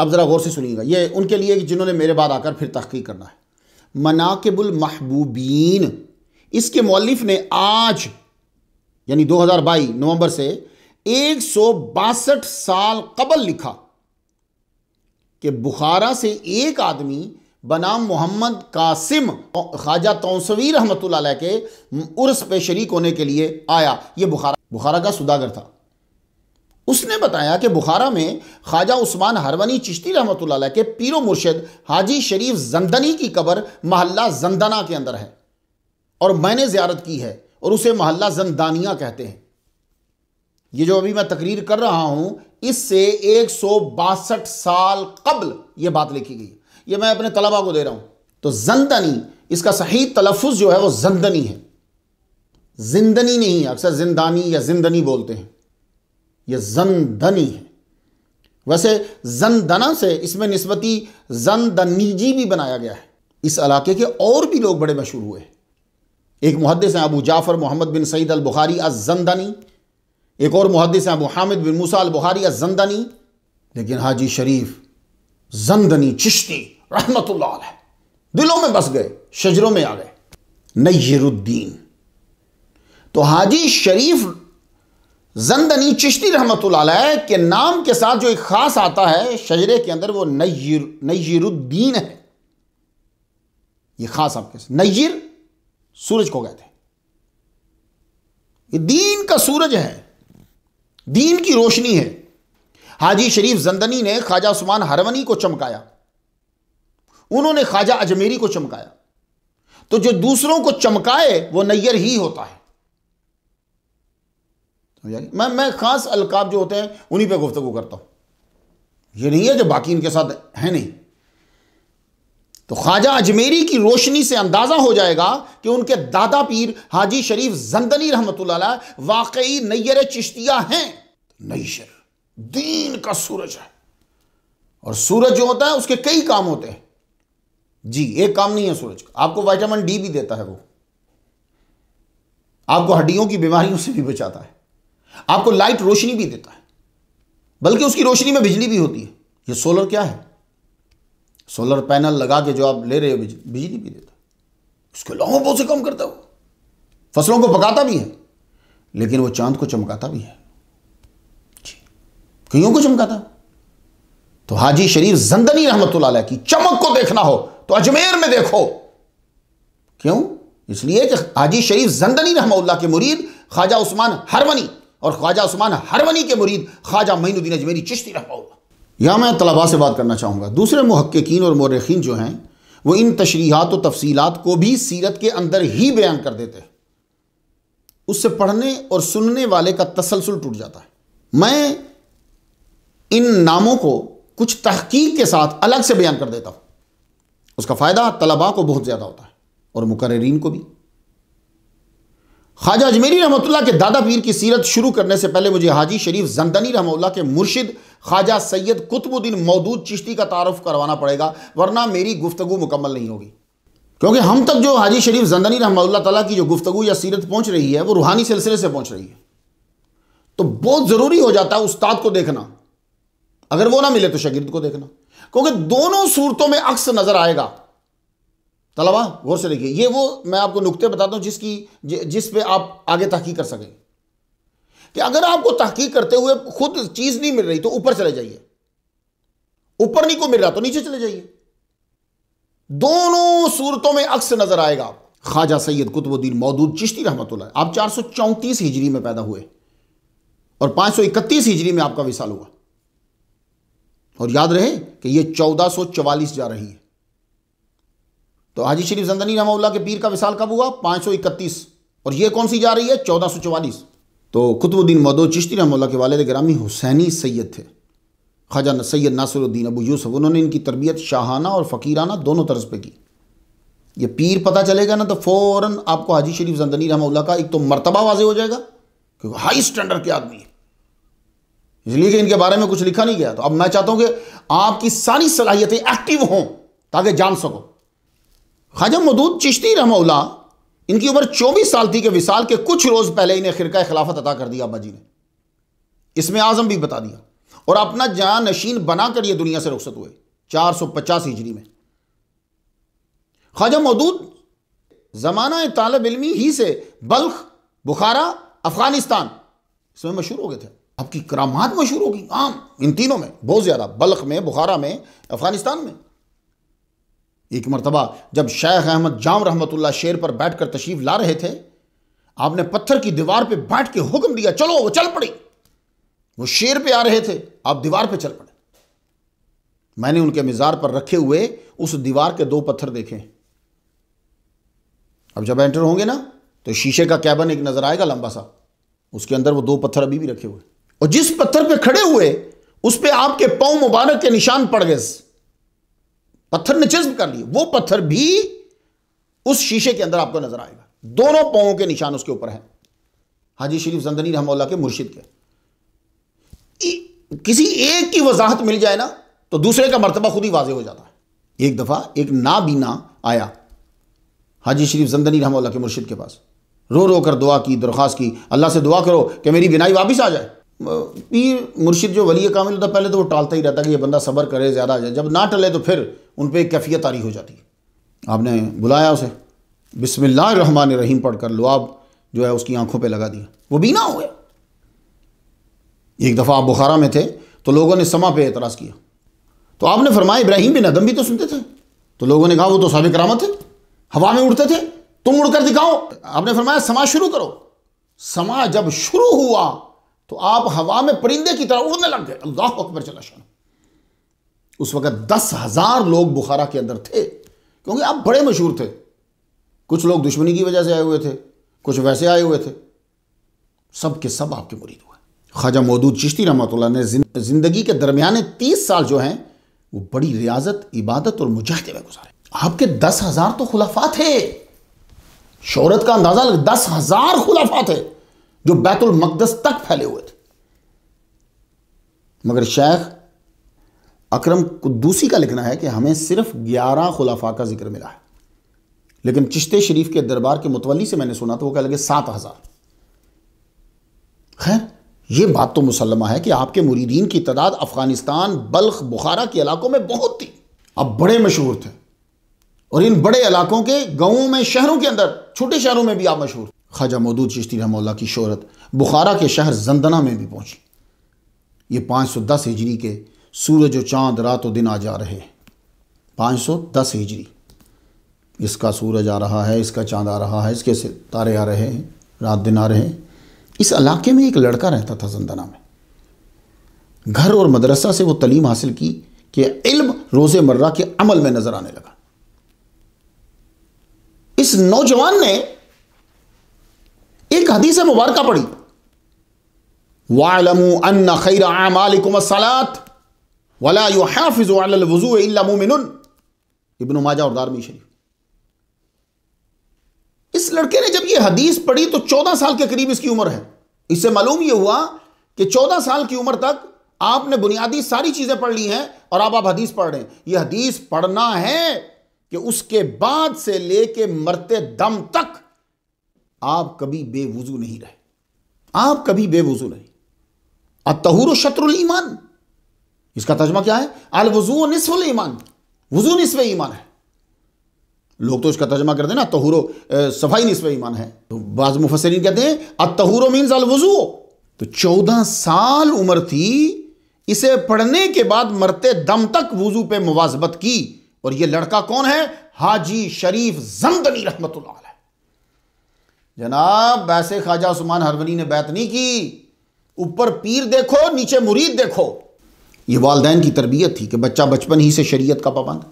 अब ज़रा गौर से सुनिएगा ये उनके लिए जिन्होंने मेरे बाद आकर फिर तहकीक करना है मनाकबुल महबूबीन इसके मौलिफ ने आज यानी 2022 नवंबर से एक साल कबल लिखा कि बुखारा से एक आदमी बनाम मोहम्मद कासिम ख्वाजा तौसवी रहमत के उर्स पे शरीक होने के लिए आया ये बुखारा बुखारा का सुदागर था उसने बताया कि बुखारा में ख्वाजा उस्मान हरवनी चिश्ती रहमत के पीर मुर्शद हाजी शरीफ जंदनी की कबर महल्ला जंदना के अंदर है और मैंने ज्यारत की है और उसे महल्ला जंदानिया कहते हैं ये जो अभी मैं तकरीर कर रहा हूं इससे एक साल कबल यह बात लिखी गई यह मैं अपने तलबा को दे रहा हूं तो जंदनी इसका सही तलफुज जो है वह जंदनी है जिंदनी नहीं है अक्सर जिंदानी या जिंदनी बोलते हैं ये जनदनी है वैसे जंदना से इसमें नस्बती जंदनीजी भी बनाया गया है इस इलाके के और भी लोग बड़े मशहूर हुए एक मुहदस हैं अबू जाफ़र मोहम्मद बिन सईद अल बुखारी अजंदनी एक और मुहदस हैं अबू हामिद बिन मूसा अल बुखारी अजंदनी लेकिन हाजी शरीफ जंदनी चिश्ती रहमत दिलों में बस गए शजरों में आ गए नैरुद्दीन तो हाजी शरीफ जंदनी चिश्ती रहमत के नाम के साथ जो एक ख़ास आता है शजरे के अंदर वो नयीर नयीरुद्दीन है ये ख़ास आपके साथ नयीर सूरज को कहते हैं ये दीन का सूरज है दीन की रोशनी है हाजी शरीफ जंदनी ने ख्वाजा उस्मान हरवनी को चमकाया उन्होंने ख्वाजा अजमेरी को चमकाया तो जो दूसरों को चमकाए वो नैयर ही होता है मैं मैं ख़ास अलकाब जो होते हैं उन्हीं पे गुफ्तु करता हूं ये नहीं है कि बाकी इनके साथ है नहीं तो ख्वाजा अजमेरी की रोशनी से अंदाज़ा हो जाएगा कि उनके दादा पीर हाजी शरीफ जंदनी रहमत वाकई नैर चिश्तिया हैं नैशर दीन का सूरज है और सूरज जो होता है उसके कई काम होते हैं जी एक काम नहीं है सूरज का आपको वाइटामिन डी भी देता है वो आपको हड्डियों की बीमारियों से भी बचाता है आपको लाइट रोशनी भी देता है बल्कि उसकी रोशनी में बिजली भी होती है ये सोलर क्या है सोलर पैनल लगा के जो आप ले रहे हो बिजली भी देता है उसके बहुत से कम करता वो फसलों को पकाता भी है लेकिन वो चांद को चमकाता भी है क्यों को चमकाता तो हाजी शरीफ जंदनी रहमत की चमक को देखना हो तो अजमेर में देखो क्यों इसलिए कि हाजी शरीफ जंदनी रहमत के मुरीद ख्वाजा उस्मान हरमनी और ख्वाजा उस्मान हरवनी के मुरीद ख्वाजा मईनुद्दीन अजमेरी चिश्ती रहा होगा यहाँ मैं तलबा से बात करना चाहूँगा दूसरे महक्कीन और मौरखीन जो हैं वो इन तशरीहत और तफसीलात को भी सीरत के अंदर ही बयान कर देते हैं उससे पढ़ने और सुनने वाले का तसलसल टूट जाता है मैं इन नामों को कुछ तहकीक के साथ अलग से बयान कर देता हूँ उसका फ़ायदा तलबा को बहुत ज़्यादा होता है और मुकर्रीन को भी ख्वाजा अजमेरी रहमतुल्ला के दादा पीर की सीरत शुरू करने से पहले मुझे हाजी शरीफ जंदनी रहमल्ला के मुर्शिद ख्वाजा सैयद कुतुबुद्दीन मौदूद चिश्ती का तारफ़ करवाना पड़ेगा वरना मेरी गुफ्तु मुकम्मल नहीं होगी क्योंकि हम तक जो हाजी शरीफ जंदनी रहमल्ला तला की जो गुफ्तु या सीरत पहुँच रही है वो रूहानी सिलसिले से पहुँच रही है तो बहुत ज़रूरी हो जाता है उस्ताद को देखना अगर वो ना मिले तो शगिर्द को देखना क्योंकि दोनों सूरतों में अक्स नज़र आएगा तलबा गौर से देखिए ये वो मैं आपको नुकते बताता हूं जिसकी जिस पे आप आगे तहकीक कर सकें कि अगर आपको तहकीक करते हुए खुद चीज़ नहीं मिल रही तो ऊपर चले जाइए ऊपर नहीं को मिल रहा तो नीचे चले जाइए दोनों सूरतों में अक्स नजर आएगा आप ख्वाजा सैयद कुतुबुद्दीन मौदूद चिश्ती रहमत आप चार सौ चौंतीस हिजरी में पैदा हुए और पांच सौ इकतीस हिजरी में आपका विशाल हुआ और याद रहे कि यह चौदह सौ चवालीस जा रही है तो हाजी शरीफ जंदनी रहमल्ला के पीर का विशाल कब हुआ पाँच सौ इकतीस और ये कौन सी जा रही है चौदह सौ चवालीस तो कुतुबुद्दीन मदो चिश्ती रहमल्ला के वालद ग्रामी हुसैनी सैयद थे ख्वाजा सैयद नासिरुद्दीन अबू यूसुफ उन्होंने इनकी तरबियत शाहाना और फ़कीराना दोनों तर्ज पर की ये पीर पता चलेगा ना तो फ़ौर आपको हाजी शरीफ जंदनी रहमल्ला का एक तो मरतबा वाजे हो जाएगा क्योंकि हाई स्टैंडर्ड के आदमी है इसलिए कि इनके बारे में कुछ लिखा नहीं गया तो अब मैं चाहता हूँ कि आपकी सारी सलाहियतें एक्टिव हों ताकि जान सको ख्वाजा मदूद चिश्ती रहमौला इनकी उम्र चौबीस साल थी कि विशाल के कुछ रोज़ पहले इन्हें खिरका खिलाफत अदा कर दिया अब्बा जी ने इसमें आज़म भी बता दिया और अपना जान नशीन बनाकर यह दुनिया से रुखसत हुए चार सौ पचास हिजरी में ख्वाजा मदूद ज़माना तालब इलमी ही से बल्ख बुखारा अफ़गानिस्तान इसमें मशहूर हो गए थे आपकी करामात मशहूर होगी आम इन तीनों में बहुत ज़्यादा बल्ख में बुखारा में अफ़गानिस्तान में एक मरतबा जब शेख अहमद जाम रहमतुल्ला शेर पर बैठ कर ला रहे थे आपने पत्थर की दीवार पे बैठ के हुक्म दिया चलो वो चल पड़ी वो शेर पे आ रहे थे आप दीवार पे चल पड़े मैंने उनके मिजार पर रखे हुए उस दीवार के दो पत्थर देखे अब जब एंटर होंगे ना तो शीशे का कैबन एक नजर आएगा लंबा सा उसके अंदर वो दो पत्थर अभी भी रखे हुए और जिस पत्थर पे खड़े हुए उस पर आपके पाओ मुबारक के निशान पड़ गए पत्थर ने कर लिए वो पत्थर भी उस शीशे के अंदर आपको नजर आएगा दोनों पाओं के निशान उसके ऊपर हैं हाजी शरीफ जंदनी रहमोल्ला के मुर्शिद के किसी एक की वजाहत मिल जाए ना तो दूसरे का मरतबा खुद ही वाजे हो जाता है एक दफ़ा एक नाबीना आया हाजी शरीफ जंदनी रहमोल्ला के मुर्शिद के पास रो रो कर दुआ की दरख्वास्त की अल्लाह से दुआ करो कि मेरी बिनाई वापिस आ जाए पीर मुर्शिद जो वली कामिल होता पहले तो वो टालता ही रहता कि ये बंदा सबर करे ज़्यादा आ जाए जब ना टले तो फिर उन पर कैफियत रही हो जाती है आपने बुलाया उसे बिसमिल्लाहमान रहीम पढ़कर लुआब जो है उसकी आंखों पे लगा दिया वो बीना हो गया एक दफ़ा आप बुखारा में थे तो लोगों ने समा पे एतराज़ किया तो आपने फरमाया इब्राहिम बिन अदम भी तो सुनते थे तो लोगों ने कहा वो तो साहब करामत थे हवा में उड़ते थे तुम उड़कर दिखाओ आपने फरमाया समा शुरू करो समा जब शुरू हुआ तो आप हवा में परिंदे की तरह उड़ने लग गए अल्लाह अकबर चला शाह उस वक़्त दस हज़ार लोग बुखारा के अंदर थे क्योंकि आप बड़े मशहूर थे कुछ लोग दुश्मनी की वजह से आए हुए थे कुछ वैसे आए हुए थे सब के सब आपके मुरीद हुए ख्वाजा मौदूद चिश्ती रहमत ने ज़िंदगी के दरमियाने तीस साल जो हैं वो बड़ी रियाजत इबादत और मुजाहदे में गुजारे आपके दस हज़ार तो खुलाफा थे शहरत का अंदाज़ा लगे दस हज़ार खुलाफा थे जो बैतुलमकदस तक फैले हुए थे मगर शेख अक्रम कुदूसी का लिखना है कि हमें सिर्फ ग्यारह खुलाफा का जिक्र मिला है लेकिन चिश्ते शरीफ के दरबार के मुतवली से मैंने सुना तो वो कह लगे सात हज़ार खैर यह बात तो मुसलमा है कि आपके मुरीदीन की तादाद अफ़गानिस्तान बल्ख बुखारा के इलाकों में बहुत थी अब बड़े मशहूर थे और इन बड़े इलाकों के गाँवों में शहरों के अंदर छोटे शहरों में भी आप मशहूर ख्वाजा मदूद चिश्ती रहमोल्ला की शहरत बुखारा के शहर जंदना में भी पहुंची ये पांच सौ दस हिजरी के सूरज और चांद रातों दिन आ जा रहे हैं पाँच सौ दस हिजरी इसका सूरज आ रहा है इसका चांद आ रहा है इसके तारे आ रहे हैं रात दिन आ रहे हैं इस इलाके में एक लड़का रहता था जंदना में घर और मदरसा से वो तलीम हासिल की कि इल्म रोज़मर्रा के अमल में नज़र आने लगा इस नौजवान ने एक हदीस मुबारक पढ़ी वालमू अन्न खैर आमालिकुम सलात वला यू हाफिज वजू इबन माजा और दारमी शरीफ इस लड़के ने जब ये हदीस पढ़ी तो चौदह साल के करीब इसकी उम्र है इससे मालूम ये हुआ कि चौदह साल की उम्र तक आपने बुनियादी सारी चीज़ें पढ़ ली हैं और आप आप हदीस पढ़ रहे हैं ये हदीस पढ़ना है कि उसके बाद से लेके मरते दम तक आप कभी बेवजू नहीं रहे आप कभी बेवजू नहीं अतहूर शत्रुल ईमान इसका तर्जमा क्या है अल वजू नसफ़ल ईमान वजू नसफ़ ईमान है लोग तो इसका तर्जमा करते ना तहूर सफाई नसफ़ ईमान है तो बाज़ मुफसरीन कहते हैं अ तहूर मीन्स अल वजू तो चौदह साल उम्र थी इसे पढ़ने के बाद मरते दम तक वजू पे मुवाजबत की और ये लड़का कौन है हाजी शरीफ जमदनी रहमत जनाब वैसे ख्वाजा उस्मान हरवनी ने बैत नहीं की ऊपर पीर देखो नीचे मुरीद देखो ये वालदेन की तरबियत थी कि बच्चा बचपन ही से शरीयत का पाबंद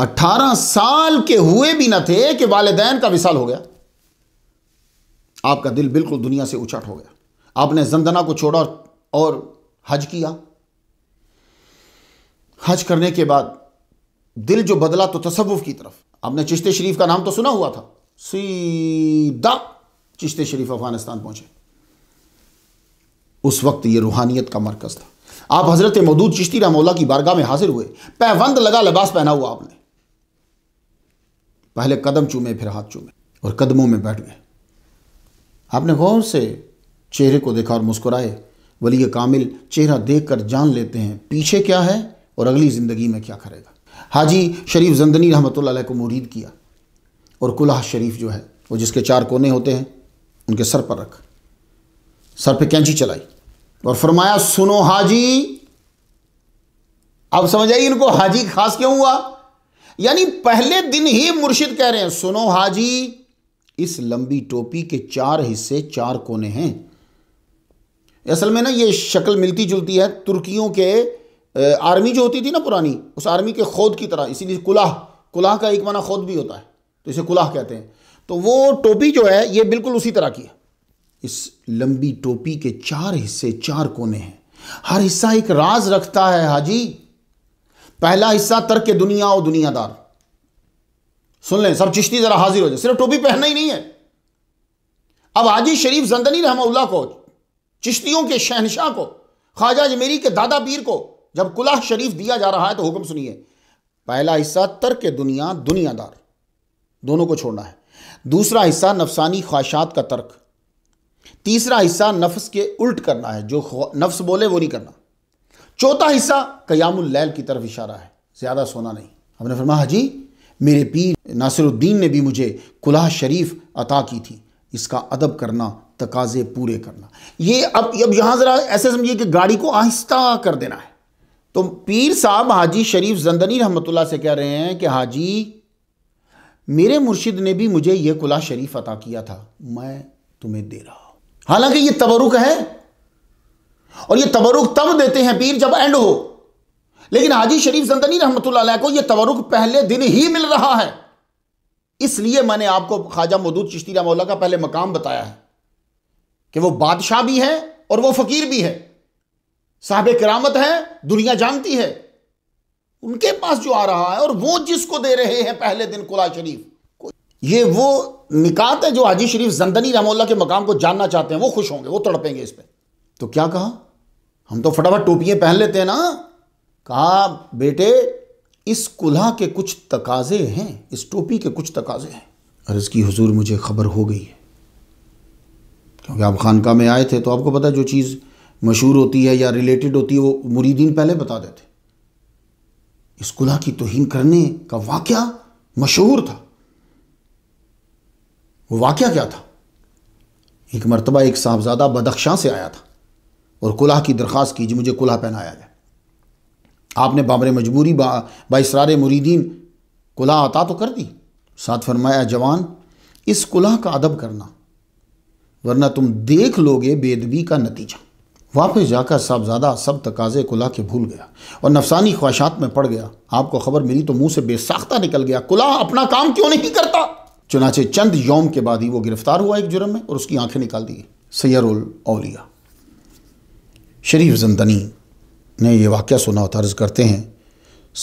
अट्ठारह साल के हुए भी ना थे कि वालदेन का विशाल हो गया आपका दिल बिल्कुल दुनिया से उछट हो गया आपने जंदना को छोड़ा और हज किया हज करने के बाद दिल जो बदला तो तसव्वुफ की तरफ आपने चिश्ते शरीफ का नाम तो सुना हुआ था सीधा चिश्ते शरीफ अफगानिस्तान पहुंचे उस वक्त ये रूहानियत का मरकज़ था आप हज़रत मदूद चिश्ती रामोला की बारगाह में हाजिर हुए पैवंद लगा लिबास पहना हुआ आपने पहले कदम चूमे फिर हाथ चूमे और कदमों में बैठ गए आपने गौर से चेहरे को देखा और मुस्कुराए वली कामिल चेहरा देख कर जान लेते हैं पीछे क्या है और अगली ज़िंदगी में क्या करेगा हाजी शरीफ जंदनी रहमत को मुरीद किया और कुल्हा शरीफ जो है वो जिसके चार कोने होते हैं उनके सर पर रख सर पे कैंची चलाई और फरमाया सुनो हाजी आप समझ आइए इनको हाजी खास क्यों हुआ यानी पहले दिन ही मुर्शिद कह रहे हैं सुनो हाजी इस लंबी टोपी के चार हिस्से चार कोने हैं असल में ना ये शक्ल मिलती जुलती है तुर्कियों के आर्मी जो होती थी ना पुरानी उस आर्मी के खोद की तरह इसीलिए कुलाह कुलाह का एक माना खोद भी होता है तो इसे कुलाह कहते हैं तो वो टोपी जो है ये बिल्कुल उसी तरह की है इस लंबी टोपी के चार हिस्से चार कोने हैं हर हिस्सा एक राज रखता है हाजी पहला हिस्सा तर्क दुनिया और दुनियादार सुन लें सब चिश्ती जरा हाजिर हो जाए सिर्फ टोपी पहनना ही नहीं है अब हाजी शरीफ जंदनी रहमल्ला को चिश्तियों के शहनशाह को ख्वाजा जमेरी के दादा पीर को जब कुलाह शरीफ दिया जा रहा है तो हुक्म सुनिए पहला हिस्सा तर्क दुनिया दुनियादार दोनों को छोड़ना है दूसरा हिस्सा नफसानी ख्वाहिशात का तर्क तीसरा हिस्सा नफ्स के उल्ट करना है जो नफ्स बोले वो नहीं करना चौथा हिस्सा कयामुल लैल की तरफ इशारा है ज़्यादा सोना नहीं हमने फरमाया हाजी मेरे पीर नासिरुद्दीन ने भी मुझे कुलाह शरीफ अता की थी इसका अदब करना तकाजे पूरे करना ये अब अब यहां ज़रा ऐसे समझिए कि गाड़ी को आहिस्ता कर देना है तो पीर साहब हाजी शरीफ जंदनी रहमतुल्ला से कह रहे हैं कि हाजी मेरे मुर्शिद ने भी मुझे यह कुला शरीफ अता किया था मैं तुम्हें दे रहा हालांकि ये तबरुक है और ये तबरुक तब देते हैं पीर जब एंड हो लेकिन हाजी शरीफ जंदनी रहमत को यह तबरुक पहले दिन ही मिल रहा है इसलिए मैंने आपको ख्वाजा मदूद चिश्ती मौला का पहले मकाम बताया है कि वो बादशाह भी है और वो फकीर भी है साहब करामत है दुनिया जानती है उनके पास जो आ रहा है और वो जिसको दे रहे हैं पहले दिन कुला शरीफ ये वो निकात है जो हाजी शरीफ जंदनी रहमोल्ला के मकाम को जानना चाहते हैं वो खुश होंगे वो तड़पेंगे इस पर तो क्या कहा हम तो फटाफट टोपियां पहन लेते हैं ना कहा बेटे इस कुल्हा के कुछ तकाजे हैं इस टोपी के कुछ तकाजे हैं और इसकी हजूर मुझे खबर हो गई है क्योंकि आप खानका में आए थे तो आपको पता जो चीज़ मशहूर होती है या रिलेटेड होती है वो मुरीदीन पहले बता देते इस कुल्हा की तोहन करने का वाक़ मशहूर था वाक़ क्या था एक मरतबा एक साहबजादा बदख्शां से आया था और कुल्ह की दरख्वास्त की जी मुझे कुल्हा पहनाया जाए आपने बाबर मजबूरी बा, मुरीदीन कुल्हा आता तो कर दी साथ फरमाया जवान इस कुल्हा का अदब करना वरना तुम देख लोगे बेदबी का नतीजा वापस जाकर साहबजादा सब तकाजे कुल्हा के भूल गया और नफसानी ख्वाहिशात में पड़ गया आपको खबर मिली तो मुंह से बेसाख्ता निकल गया कुल्हा अपना काम क्यों नहीं करता चुनाचे चंद यौम के बाद ही वो गिरफ्तार हुआ एक जुर्म में और उसकी आंखें निकाल दी सैरुल अलिया शरीफ जंदनी ने यह वाक़ सुना तर्ज करते हैं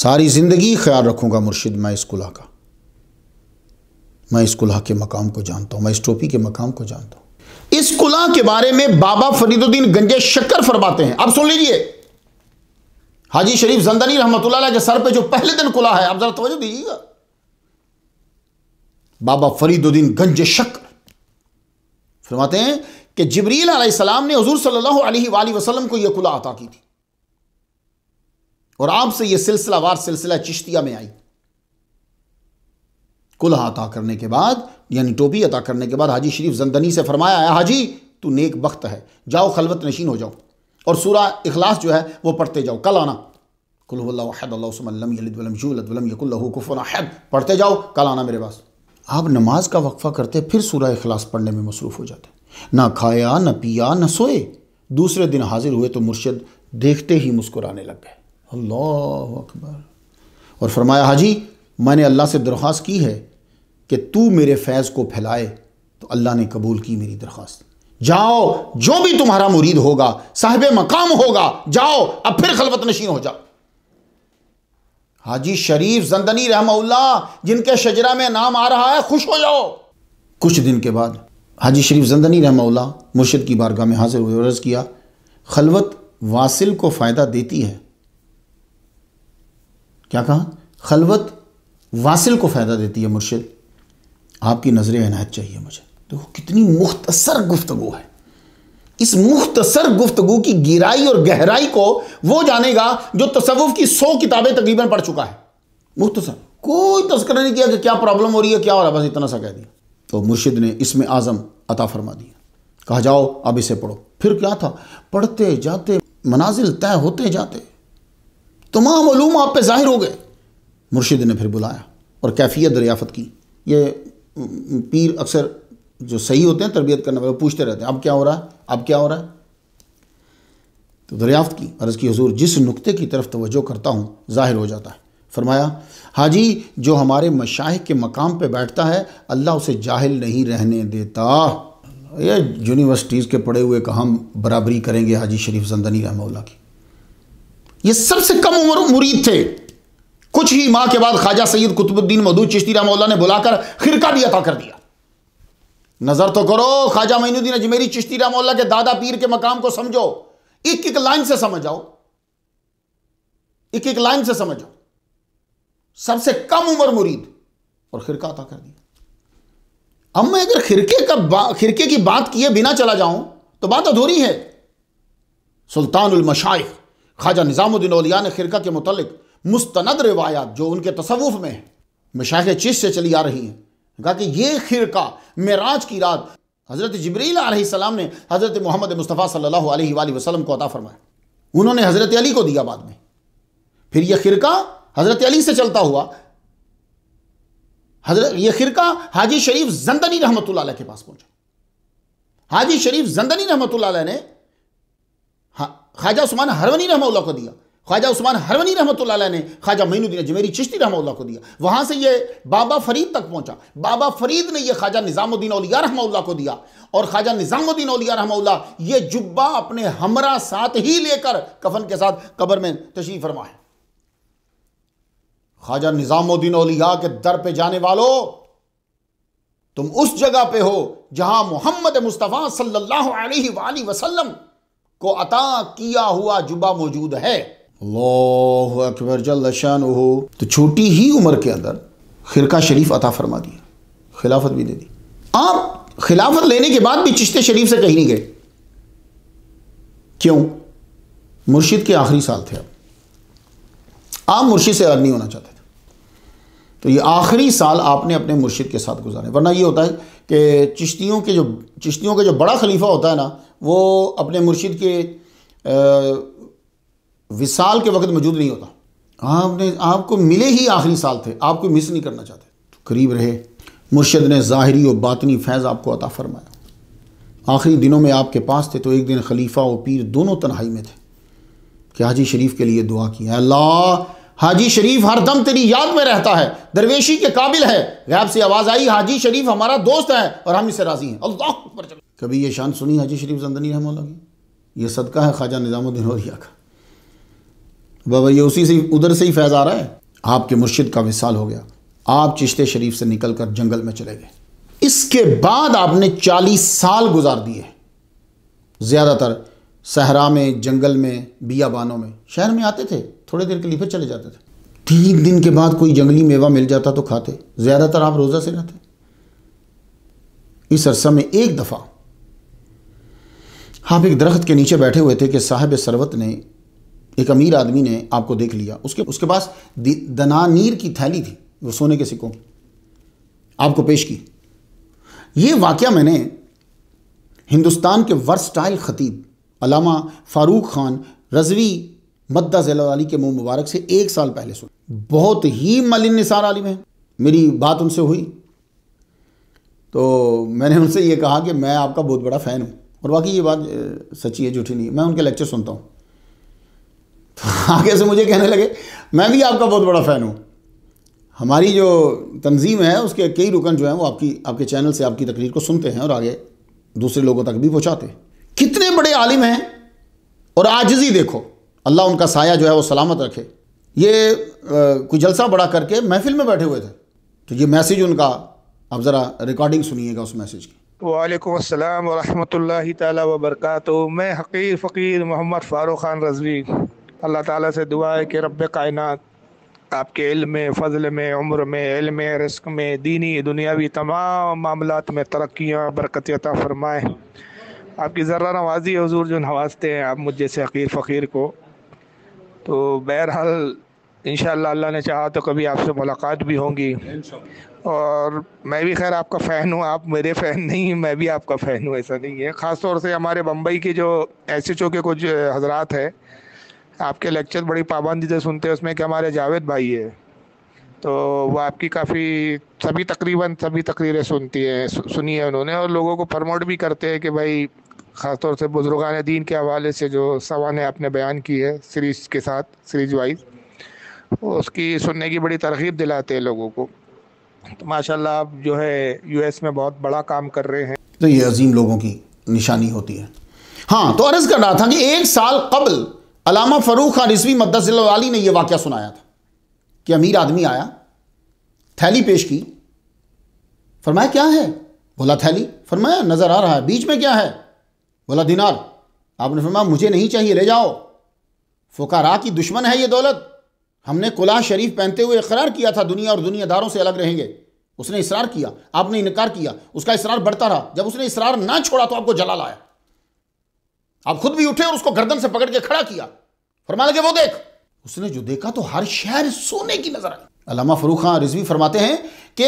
सारी ज़िंदगी ख्याल रखूँगा मुर्शिद मैं इस कुल्हा का मैं इस कुल्हा के मकाम को जानता हूँ मैं इस टोपी के मकाम को जानता हूँ इस कुल्हा के बारे में बाबा फरीदुद्दीन गंजे शक्कर फरमाते हैं आप सुन लीजिए हाजी शरीफ जंदनी रहमत के सर पे जो पहले दिन कुला है आप ज़रा तोजह दीजिएगा बाबा फरीदुद्दीन गंज शक फरमाते हैं कि जबरील आसमाम ने हजूर सल्लल्लाहु अलैहि वसल्लम को यह कुला अता की थी और आपसे यह वार सिलसिला चिश्तिया में आई कुल्हा अता करने के बाद यानी टोपी अता करने के बाद हाजी शरीफ जंदनी से फरमाया है हाजी तू नेक वक्त है जाओ खलवत नशीन हो जाओ और सूरा इखलास जो है वो पढ़ते जाओ कल आना कुल्हद पढ़ते जाओ कल आना मेरे पास आप नमाज का वक्फ़ा करते फिर सूर्य अखलास पढ़ने में मसरूफ़ हो जाते ना खाया ना पिया ना सोए दूसरे दिन हाजिर हुए तो मुर्शद देखते ही मुस्कुराने लग गए अल्लाह अकबर और फरमाया हाजी मैंने अल्लाह से दरख्वास्त की है कि तू मेरे फैज़ को फैलाए तो अल्लाह ने कबूल की मेरी दरख्वास्त जाओ जो भी तुम्हारा मुरीद होगा साहिब मकाम होगा जाओ अब फिर खलबत नशीन हो जाओ हाजी शरीफ जंदनी रहमउल्ला जिनके शजरा में नाम आ रहा है खुश हो जाओ कुछ दिन के बाद हाजी शरीफ जंदनी रहमउल्ला मुर्शद की बारगाह में हाजिर हुए अर्ज़ किया खलवत वासिल को फ़ायदा देती है क्या कहा खलवत वासिल को फ़ायदा देती है मुर्शद आपकी नज़र इनायत चाहिए मुझे देखो कितनी मुख्तसर गुफ्तगु है इस मुख्तसर गुफ्तगु की गिराई और गहराई को वो जानेगा जो तसवुफ की सौ किताबें तकरीबन पढ़ चुका है मुख्तसर कोई तस्करा नहीं किया कि क्या प्रॉब्लम हो रही है क्या हो रहा है बस इतना सा कह दिया तो मुर्शिद ने इसमें आज़म अता फरमा दिया कहा जाओ अब इसे पढ़ो फिर क्या था पढ़ते जाते मनाजिल तय होते जाते तमाम मलूम आप पे जाहिर हो गए मुर्शिद ने फिर बुलाया और कैफियत दरियाफत की ये पीर अक्सर जो सही होते हैं तरबियत करने वाले पूछते रहते हैं अब क्या हो रहा है अब क्या हो रहा है तो दरियाफ्त की अर्ज़ की हजूर जिस नुक्ते की तरफ तोज्जो करता हूँ ज़ाहिर हो जाता है फरमाया हाजी जो हमारे मशाह के मकाम पर बैठता है अल्लाह उसे जाहिल नहीं रहने देता ये यूनिवर्सिटीज़ के पढ़े हुए कहा हम बराबरी करेंगे हाजी शरीफ जंदनी रहमल्ला की ये सबसे कम उम्र मुरीद थे कुछ ही माह के बाद ख्वाजा सैयद कुतुबुद्दीन मधु चिश्ती रामोल्ला ने बुलाकर खिरका भी अता कर दिया नजर तो करो ख्वाजा मईनुद्दीन अजमेरी चिश्ती रामोल्ला के दादा पीर के मकाम को समझो एक एक लाइन से समझ आओ एक एक लाइन से समझो सबसे कम उम्र मुरीद और खिरका अता कर दिया अब मैं अगर खिरके का खिरके की बात किए बिना चला जाऊं तो बात अधूरी है सुल्तानुल ख्वाजा निज़ामुद्दीन औलिया ने खिरका के मुतलक मुस्तनद रिवायात जो उनके तसवुफ में है मशाख चीज से चली आ रही हैं कहा कि ये खिरका मेराज की रात हज़रत जबरील ने हज़रत मोहम्मद मुस्तफ़ा सल्लल्लाहु अलैहि वसल्लम को अता फरमाया उन्होंने हज़रत अली को दिया बाद में फिर यह खिरका हज़रत अली से चलता हुआ हजरत यह खिरका हाजी शरीफ जंदनी रहमत के पास पहुंचा हाजी शरीफ जंदनी रहमत ने ख्वाजा उस्मान हरवनी रहमा को दिया ख्वाजा उस्मान हरवनी रहमत ने ख्वाजा मीनुद्दीन अजमेरी चिश्ती रहमल्ला को दिया वहां से ये बाबा फरीद तक पहुंचा बाबा फरीद ने यह ख्वाजा निज़ामुद्दीन औलिया रहमल्ला को दिया और ख्वाजा निज़ामुद्दीन औलिया रहमल्ला ये जुब्बा अपने हमरा साथ ही लेकर कफन के साथ कब्र में तशीफ़ फरमा है ख्वाजा निज़ामुद्दीन औलिया के दर पर जाने वालों तुम उस जगह पे हो जहां मोहम्मद मुस्तफ़ा सल्लल्लाहु अलैहि वसल्लम को अता किया हुआ जुबा मौजूद है अल्लाह अकबर जल शान हो तो छोटी ही उम्र के अंदर खिरका शरीफ अता फरमा दिया खिलाफत भी दे दी आप खिलाफत लेने के बाद भी चिश्ते शरीफ से कहीं नहीं गए क्यों मुर्शिद के आखिरी साल थे आप आप मुर्शिद से अलग नहीं होना चाहते थे तो ये आखिरी साल आपने अपने मुर्शिद के साथ गुजारे वरना ये होता है कि चिश्तियों के जो चिश्तियों का जो बड़ा खलीफा होता है ना वो अपने मुर्शिद के आ, विशाल के वक्त मौजूद नहीं होता आपने आपको मिले ही आखिरी साल थे आपको मिस नहीं करना चाहते तो करीब रहे मुर्शद ने ज़ाहरी और बातनी फैज़ आपको अता फरमाया आखिरी दिनों में आपके पास थे तो एक दिन खलीफा और पीर दोनों तनहाई में थे कि हाजी शरीफ के लिए दुआ की अल्लाह हाजी शरीफ हर दम तेरी याद में रहता है दरवेशी के काबिल है गैब से आवाज़ आई हाजी शरीफ हमारा दोस्त है और हम इसे राज़ी हैं अल्लाह कभी ये शान सुनी हाजी शरीफ जंदनी रहमल्ला की यह सदका है ख्वाजा निज़ामुद्दीन और का बाबा ये उसी से उधर से ही फैज़ आ रहा है आपके मुर्शिद का विसाल हो गया आप चिश्ते शरीफ से निकल कर जंगल में चले गए इसके बाद आपने चालीस साल गुजार दिए ज़्यादातर सहरा में जंगल में बियाबानों में शहर में आते थे थोड़ी देर के लिए फिर चले जाते थे तीन दिन के बाद कोई जंगली मेवा मिल जाता तो खाते ज़्यादातर आप रोज़ा से रहते इस अरसा में एक दफ़ा आप एक दरख्त के नीचे बैठे हुए थे कि साहब सरवत ने एक अमीर आदमी ने आपको देख लिया उसके उसके पास दनानीर की थैली थी वो सोने के सिक्कों आपको पेश की ये वाक्य मैंने हिंदुस्तान के वर्सटाइल ख़तीब अलामा फ़ारूक ख़ान रजवी मद्दा अली के मुंह मुबारक से एक साल पहले सुना बहुत ही मलिन निसार आलिम है मेरी बात उनसे हुई तो मैंने उनसे ये कहा कि मैं आपका बहुत बड़ा फ़ैन हूँ और बाकी ये बात सच्ची है झूठी नहीं मैं उनके लेक्चर सुनता हूँ आगे से मुझे कहने लगे मैं भी आपका बहुत बड़ा फ़ैन हूँ हमारी जो तंजीम है उसके कई रुकन जो हैं वो आपकी आपके चैनल से आपकी तकरीर को सुनते हैं और आगे दूसरे लोगों तक भी पहुँचाते कितने बड़े आलिम हैं और आजजी देखो अल्लाह उनका साया जो है वो सलामत रखे ये कोई जलसा बड़ा करके महफिल में बैठे हुए थे तो ये मैसेज उनका आप ज़रा रिकॉर्डिंग सुनिएगा उस मैसेज की वालेकुम अस्सलाम वरहमतुल्लाहि ताला वबरकातु मैं हकीर फ़कीर मोहम्मद फ़ारूक खान रजवी अल्लाह ताला से दुआ है कि रब कायनात आपके इल्म में फ़जल में उम्र में इल्म में रिस्क में दीनी दुनियावी तमाम मामलों में तरक्याँ बरकतता फरमाएँ आपकी ज़र्रा नवाजी हजूर जो नवाजते हैं आप मुझ जैसे अकीर फ़कीर को तो बहरहाल इन अल्लाह ने चाहा तो कभी आपसे मुलाकात भी होंगी और मैं भी खैर आपका फ़ैन हूँ आप मेरे फ़ैन नहीं मैं भी आपका फ़ैन हूँ ऐसा नहीं है ख़ास तौर से हमारे बम्बई के जो एस एच ओ के कुछ हजरात हैं आपके लेक्चर बड़ी पाबंदी से सुनते हैं उसमें कि हमारे जावेद भाई है तो वो आपकी काफ़ी सभी तकरीबन सभी तकरीरें सुनती हैं सु, सुनी है उन्होंने और लोगों को प्रमोट भी करते हैं कि भाई ख़ासतौर से बुजुर्गान दीन के हवाले से जो सवान आपने बयान की है सीरीज के साथ सीरीज वाइज उसकी सुनने की बड़ी तरगीब दिलाते हैं लोगों को तो माशाल्लाह आप जो है यूएस में बहुत बड़ा काम कर रहे हैं तो ये अजीम लोगों की निशानी होती है हाँ तो अर्ज़ कर रहा था कि एक साल कबल अलामा फ़रूख़ खान रिजवी मद्दसवाली ने यह वाक्य सुनाया था कि अमीर आदमी आया थैली पेश की फरमाया क्या है बोला थैली फरमाया नज़र आ रहा है बीच में क्या है बोला दिनार आपने फरमाया मुझे नहीं चाहिए ले जाओ फोकारा की दुश्मन है ये दौलत हमने कुला शरीफ पहनते हुए इकरार किया था दुनिया और दुनियादारों से अलग रहेंगे उसने इसरार किया आपने इनकार किया उसका इसरार बढ़ता रहा जब उसने इसरार ना छोड़ा तो आपको जला लाया आप खुद भी उठे और उसको गर्दन से पकड़ के खड़ा किया फरमा लगे वो देख उसने जो देखा तो हर शहर सोने की नजर आई अलामा फरूख खान रिजवी फरमाते हैं कि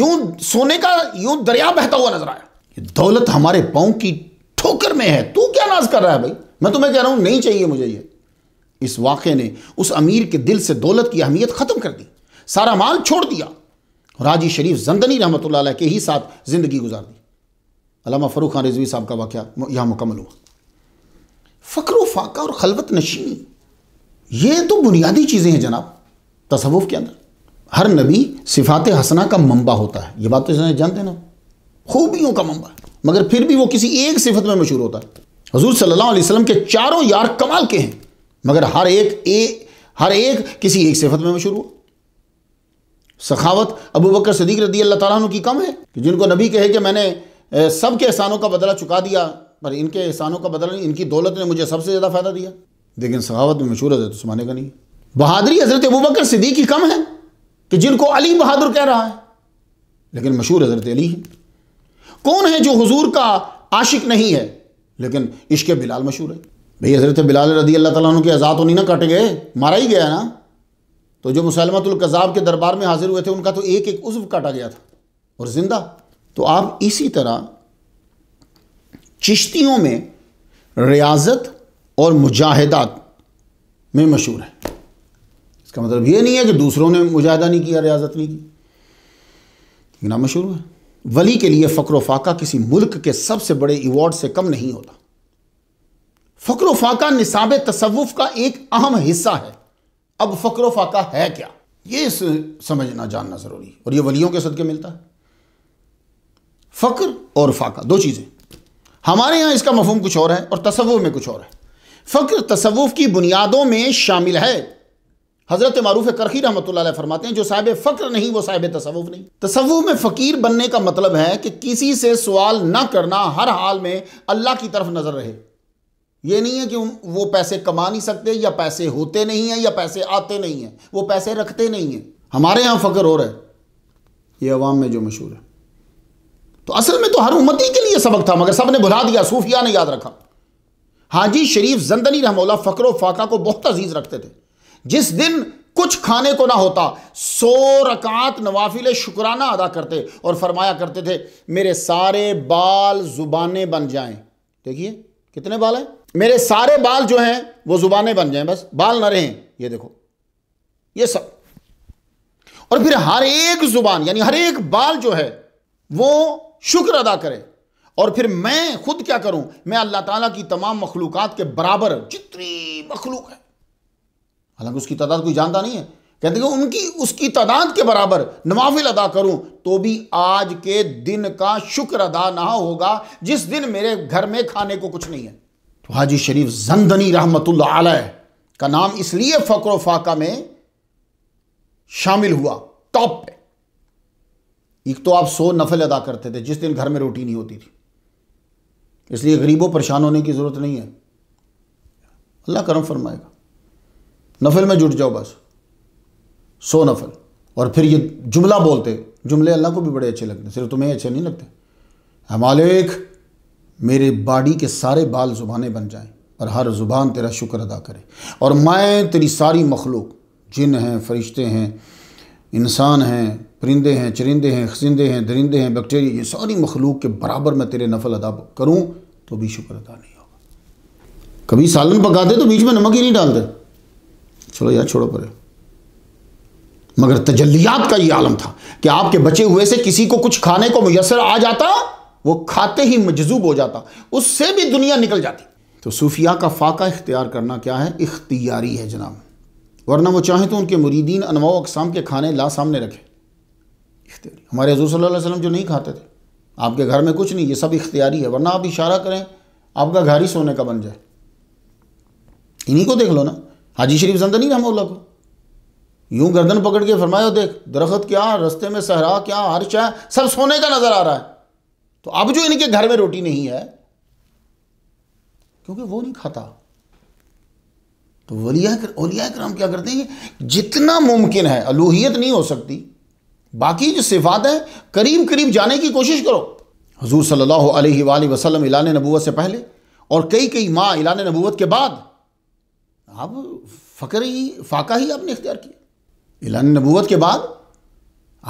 यूं सोने का यूं दरिया बहता हुआ नजर आया दौलत हमारे पाँव की ठोकर में है तू क्या नाज कर रहा है भाई मैं तुम्हें कह रहा हूं नहीं चाहिए मुझे ये इस वाक़े ने उस अमीर के दिल से दौलत की अहमियत ख़त्म कर दी सारा माल छोड़ दिया राजी शरीफ जंदनी रहमत के ही साथ ज़िंदगी गुजार दी अलामा फरूख खान रिजवी साहब का वाक्य यहाँ मुकम्मल हुआ फकर फाका और खलवत नशी ये तो बुनियादी चीज़ें हैं जनाब तसवुफ़ के अंदर हर नबी सिफात हसना का मंबा होता है ये बात तो जानते ना खूबियों का मंबा मगर फिर भी वो किसी एक सिफत में मशहूर होता है हजूर सल्लल्लाहु अलैहि वसल्लम के चारों यार कमाल के हैं मगर हर एक ए हर एक किसी एक सिफत में मशहूर हुआ सखावत अबू बकर सदीक रदी अल्लाह तुम की कम है कि जिनको नबी कहे कि मैंने सब के एहसानों का बदला चुका दिया पर इनके एहसानों का बदला नहीं इनकी दौलत ने मुझे सबसे ज़्यादा फ़ायदा दिया लेकिन सहावत में मशहूर हजरत उस्माने का नहीं बहादरी हज़रत अबू बकर सिद्दीक की कम है कि जिनको अली बहादुर कह रहा है लेकिन मशहूर हज़रत अली है कौन है जो हजूर का आशिक नहीं है लेकिन इश्क बिलाल मशहूर है भाई हज़रत बिलाल रदी अल्लाह तला के आजाद तो होनी ना कट गए मारा ही गया ना तो जो मुसलमतुल्कज़ाब के दरबार में हाजिर हुए थे उनका तो एक एक उज्व काटा गया था और ज़िंदा तो आप इसी तरह चिश्तियों में रियाजत और मुजाहिदात में मशहूर है इसका मतलब ये नहीं है कि दूसरों ने मुजाहिदा नहीं किया रियाजत नहीं की ना मशहूर है वली के लिए फ़क्र फाका किसी मुल्क के सबसे बड़े अवार्ड से कम नहीं होता फ़क्र फाका निसाब तसवुफ का एक अहम हिस्सा है अब फ़क्र फाका है क्या ये समझना जानना ज़रूरी है और ये वलियों के सदके मिलता है फ़क्र और फाका दो चीज़ें हमारे यहाँ इसका मफहम कुछ और है और तसवुफ़ में कुछ और है फ़क्र तसवुफ़ की बुनियादों में शामिल है हज़रत मरूफ करखी रहमत फरमाते हैं जो साहिब फ़क्र नहीं वो साहिब तसवुफ़ नहीं तसवुफ़ में फ़कीर बनने का मतलब है कि किसी से सवाल ना करना हर हाल में अल्लाह की तरफ नज़र रहे ये नहीं है कि वो पैसे कमा नहीं सकते या पैसे होते नहीं हैं या पैसे आते नहीं हैं वो पैसे रखते नहीं हैं हमारे यहाँ फ़क्र और है ये अवाम में जो मशहूर है तो असल में तो हर उम्मती के लिए सबक था मगर सब ने भुला दिया सूफिया ने याद रखा हाजी शरीफ जंदनी रहमौला फकर फाका को बहुत अजीज़ रखते थे जिस दिन कुछ खाने को ना होता सो रकात नवाफिल शुक्राना अदा करते और फरमाया करते थे मेरे सारे बाल जुबाने बन जाएं देखिए कितने बाल हैं मेरे सारे बाल जो हैं वो जुबान बन जाएं बस बाल ना रहें ये देखो ये सब और फिर हर एक जुबान यानी हर एक बाल जो है वो शुक्र अदा करें और फिर मैं खुद क्या करूं मैं अल्लाह ताला की तमाम मखलूक के बराबर जितनी मखलूक है हालांकि उसकी तादाद कोई जानता नहीं है कहते हैं उनकी उसकी तादाद के बराबर नवाफिल अदा करूं तो भी आज के दिन का शुक्र अदा ना होगा जिस दिन मेरे घर में खाने को कुछ नहीं है तो हाजी शरीफ जंदनी रहमत का नाम इसलिए फकर फाका में शामिल हुआ टॉप पे एक तो आप सो नफल अदा करते थे जिस दिन घर में रोटी नहीं होती थी इसलिए गरीबों परेशान होने की ज़रूरत नहीं है अल्लाह करम फरमाएगा नफल में जुट जाओ बस सो नफल और फिर ये जुमला बोलते जुमले अल्लाह को भी बड़े अच्छे लगते सिर्फ तुम्हें अच्छे नहीं लगते हमालिक मेरे बाडी के सारे बाल जुबानें बन जाएं और हर जुबान तेरा शुक्र अदा करे और मैं तेरी सारी मखलूक जिन हैं फरिश्ते हैं इंसान हैं परिंदे हैं चरिंदे हैं खसिंदे हैं दरिंदे हैं बैक्टीरिया ये सारी मखलूक के बराबर मैं तेरे नफल अदा करूँ तो भी शुक्र अदा नहीं होगा कभी सालन पकाते तो बीच में नमक ही नहीं डालते चलो यार छोड़ो परे मगर तजलियात का ये आलम था कि आपके बचे हुए से किसी को कुछ खाने को मैसर आ जाता वो खाते ही मजजूब हो जाता उससे भी दुनिया निकल जाती तो सूफिया का फाका इख्तियार करना क्या है इख्तियारी है जनाब वरना वो चाहें तो उनके मुरीदीन अनवा अकसाम के खाने ला सामने रखें इख्तियारी हमारे हजू सल्लल्लाहु अलैहि जो नहीं खाते थे आपके घर में कुछ नहीं ये सब इख्तियारी है वरना आप इशारा करें आपका घर ही सोने का बन जाए इन्हीं को देख लो ना हाजी शरीफ जंदा जंदनी रहमल्ला को यूं गर्दन पकड़ के फरमाया देख दरख्त क्या रस्ते में सहरा क्या हर शाह सब सोने का नज़र आ रहा है तो अब जो इनके घर में रोटी नहीं है क्योंकि वो नहीं खाता तो वलिया कर, वलिया क्या करते हैं जितना मुमकिन है अलूहियत नहीं हो सकती बाकी जो सिफात हैं करीब करीब जाने की कोशिश करो हजूर सल्ला वसलम इलान नबूत से पहले और कई कई माँ इलान नबूत के बाद आप फ़कर ही फाका ही आपने इख्तियार किया इलान नबूत के बाद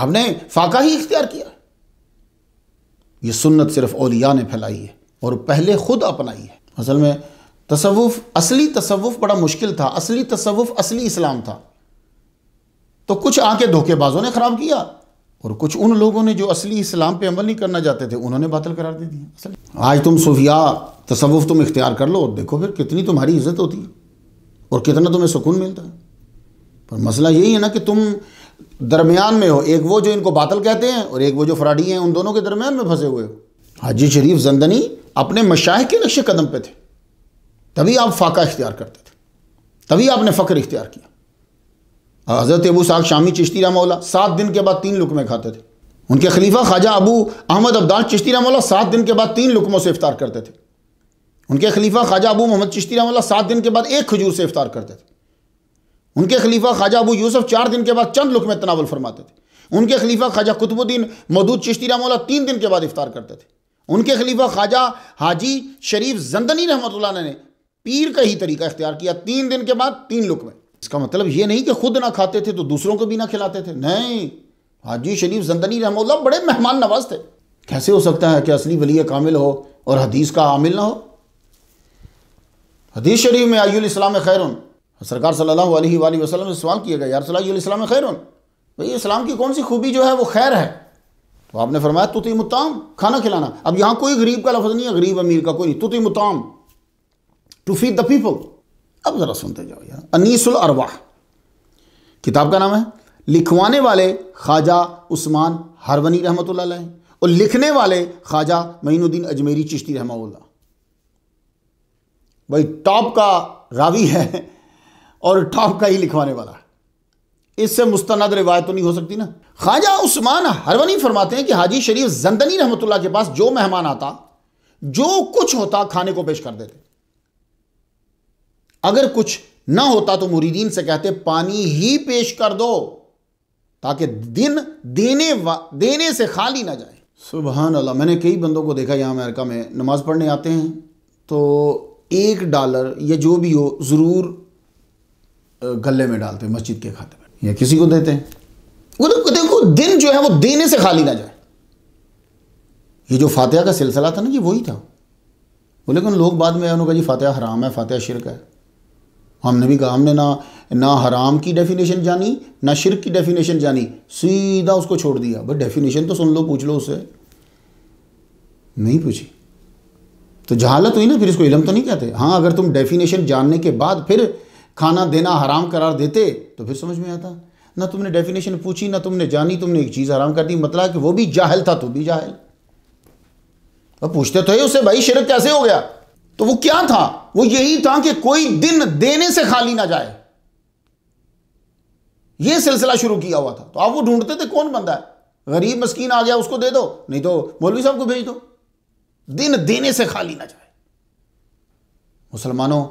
आपने फाका ही इख्तियार किया ये सुन्नत सिर्फ ओलिया ने फैलाई है और पहले खुद अपनाई है असल में तसवुफ़ असली तसवुफ़ बड़ा मुश्किल था असली तसवुफ़ असली इस्लाम था तो कुछ आके धोखेबाजों ने ख़राब किया और कुछ उन लोगों ने जो असली इस्लाम पे अमल नहीं करना चाहते थे उन्होंने बातल करार दे दिया आज तुम सूफिया तसवुफ़ तुम इख्तियार कर लो देखो फिर कितनी तुम्हारी इज्जत होती है और कितना तुम्हें सुकून मिलता है पर मसला यही है ना कि तुम दरमियान में हो एक वो जो इनको बातल कहते हैं और एक वो जो फराडी हैं उन दोनों के दरमियान में फंसे हुए हो हाजी शरीफ जंदनी अपने मशाह के नक्श कदम पे थे तभी आप फाका इख्तियार करते थे तभी आपने फ़ख्र इख्तियार किया हज़रत अबू साग शामी चिश्ती राम मौला सात दिन के बाद तीन लुकमे खाते थे उनके खलीफा ख्वाजा अबू अहमद अब्दाल चिश्ती राम मौला सात दिन के बाद तीन लुकमों से इफ्तार करते थे उनके खलीफा ख्वाजा अबू मोहम्मद चिश्ती राम सात दिन के बाद एक खजूर से इफ्तार करते थे उनके खलीफा ख्वाजा अबू यूसुफ चार दिन के बाद चंद लुकमे तनावल फरमाते थे उनके खलीफा ख्वाजा कुतुबुद्दीन मदूद चिश्ती मौला तीन दिन के बाद इफ्तार करते थे उनके खलीफा ख्वाजा हाजी शरीफ जंदनी रहमत ने पीर का ही तरीका इख्तियार किया तीन दिन के बाद तीन लुकमें इसका मतलब ये नहीं कि खुद ना खाते थे तो दूसरों को भी ना खिलाते थे नहीं हाजी शरीफ जंदनी रहमोल्ला बड़े मेहमान नवाज थे कैसे हो सकता है कि असली वली कामिल हो और हदीस का आमिल ना हो हदीस शरीफ में आयुलस्लाम खैर सरकार सल्लल्लाहु अलैहि वसल्लम से सवाल किया गया यार सलाम खैर भाई इस्लाम की कौन सी खूबी जो है वो खैर है तो आपने फरमाया तुति मुताम खाना खिलाना अब यहाँ कोई गरीब का लफज नहीं है गरीब अमीर का कोई नहीं तुति मुताम टू फीड द पीपल अब ज़रा सुनते जाओ यार अनीसुल अरवाह किताब का नाम है लिखवाने वाले ख्वाजा उस्मान हरवनी रहमत और लिखने वाले ख्वाजा मईनुद्दीन अजमेरी चिश्ती रहमा भाई टॉप का रावी है और टॉप का ही लिखवाने वाला इससे मुस्तनद रिवायत तो नहीं हो सकती ना ख्वाजा उस्मान हरवनी फरमाते हैं कि हाजी शरीफ जंदनी रहमतुल्ला के पास जो मेहमान आता जो कुछ होता खाने को पेश कर देते अगर कुछ ना होता तो मुरीदीन से कहते पानी ही पेश कर दो ताकि दिन देने देने से खाली ना जाए सुबह अल्लाह मैंने कई बंदों को देखा यहाँ अमेरिका में नमाज़ पढ़ने आते हैं तो एक डॉलर या जो भी हो ज़रूर गले में डालते हैं मस्जिद के खाते में या किसी को देते हैं वो देखो तो देखो दिन जो है वो देने से खाली ना जाए ये जो फातह का सिलसिला था ना ये वही था वो लेकिन लोग बाद में उन्होंने कहा जी फातह हराम है फातह शिरक है हमने भी कहा हमने ना ना हराम की डेफिनेशन जानी ना शिरक की डेफिनेशन जानी सीधा उसको छोड़ दिया बट डेफिनेशन तो सुन लो पूछ लो उससे नहीं पूछी तो जहालत हुई ना फिर इसको इलम तो नहीं कहते हाँ अगर तुम डेफिनेशन जानने के बाद फिर खाना देना हराम करार देते तो फिर समझ में आता ना तुमने डेफिनेशन पूछी ना तुमने जानी तुमने एक चीज़ हराम कर दी मतलब कि वो भी जाहल था तू तो भी जाहल अब पूछते तो है उससे भाई शिरक कैसे हो गया तो वो क्या था वो यही था कि कोई दिन देने से खाली ना जाए ये सिलसिला शुरू किया हुआ था तो आप वो ढूंढते थे कौन बंदा है गरीब मस्कीन आ गया उसको दे दो नहीं तो मौलवी साहब को भेज दो दिन देने से खाली ना जाए मुसलमानों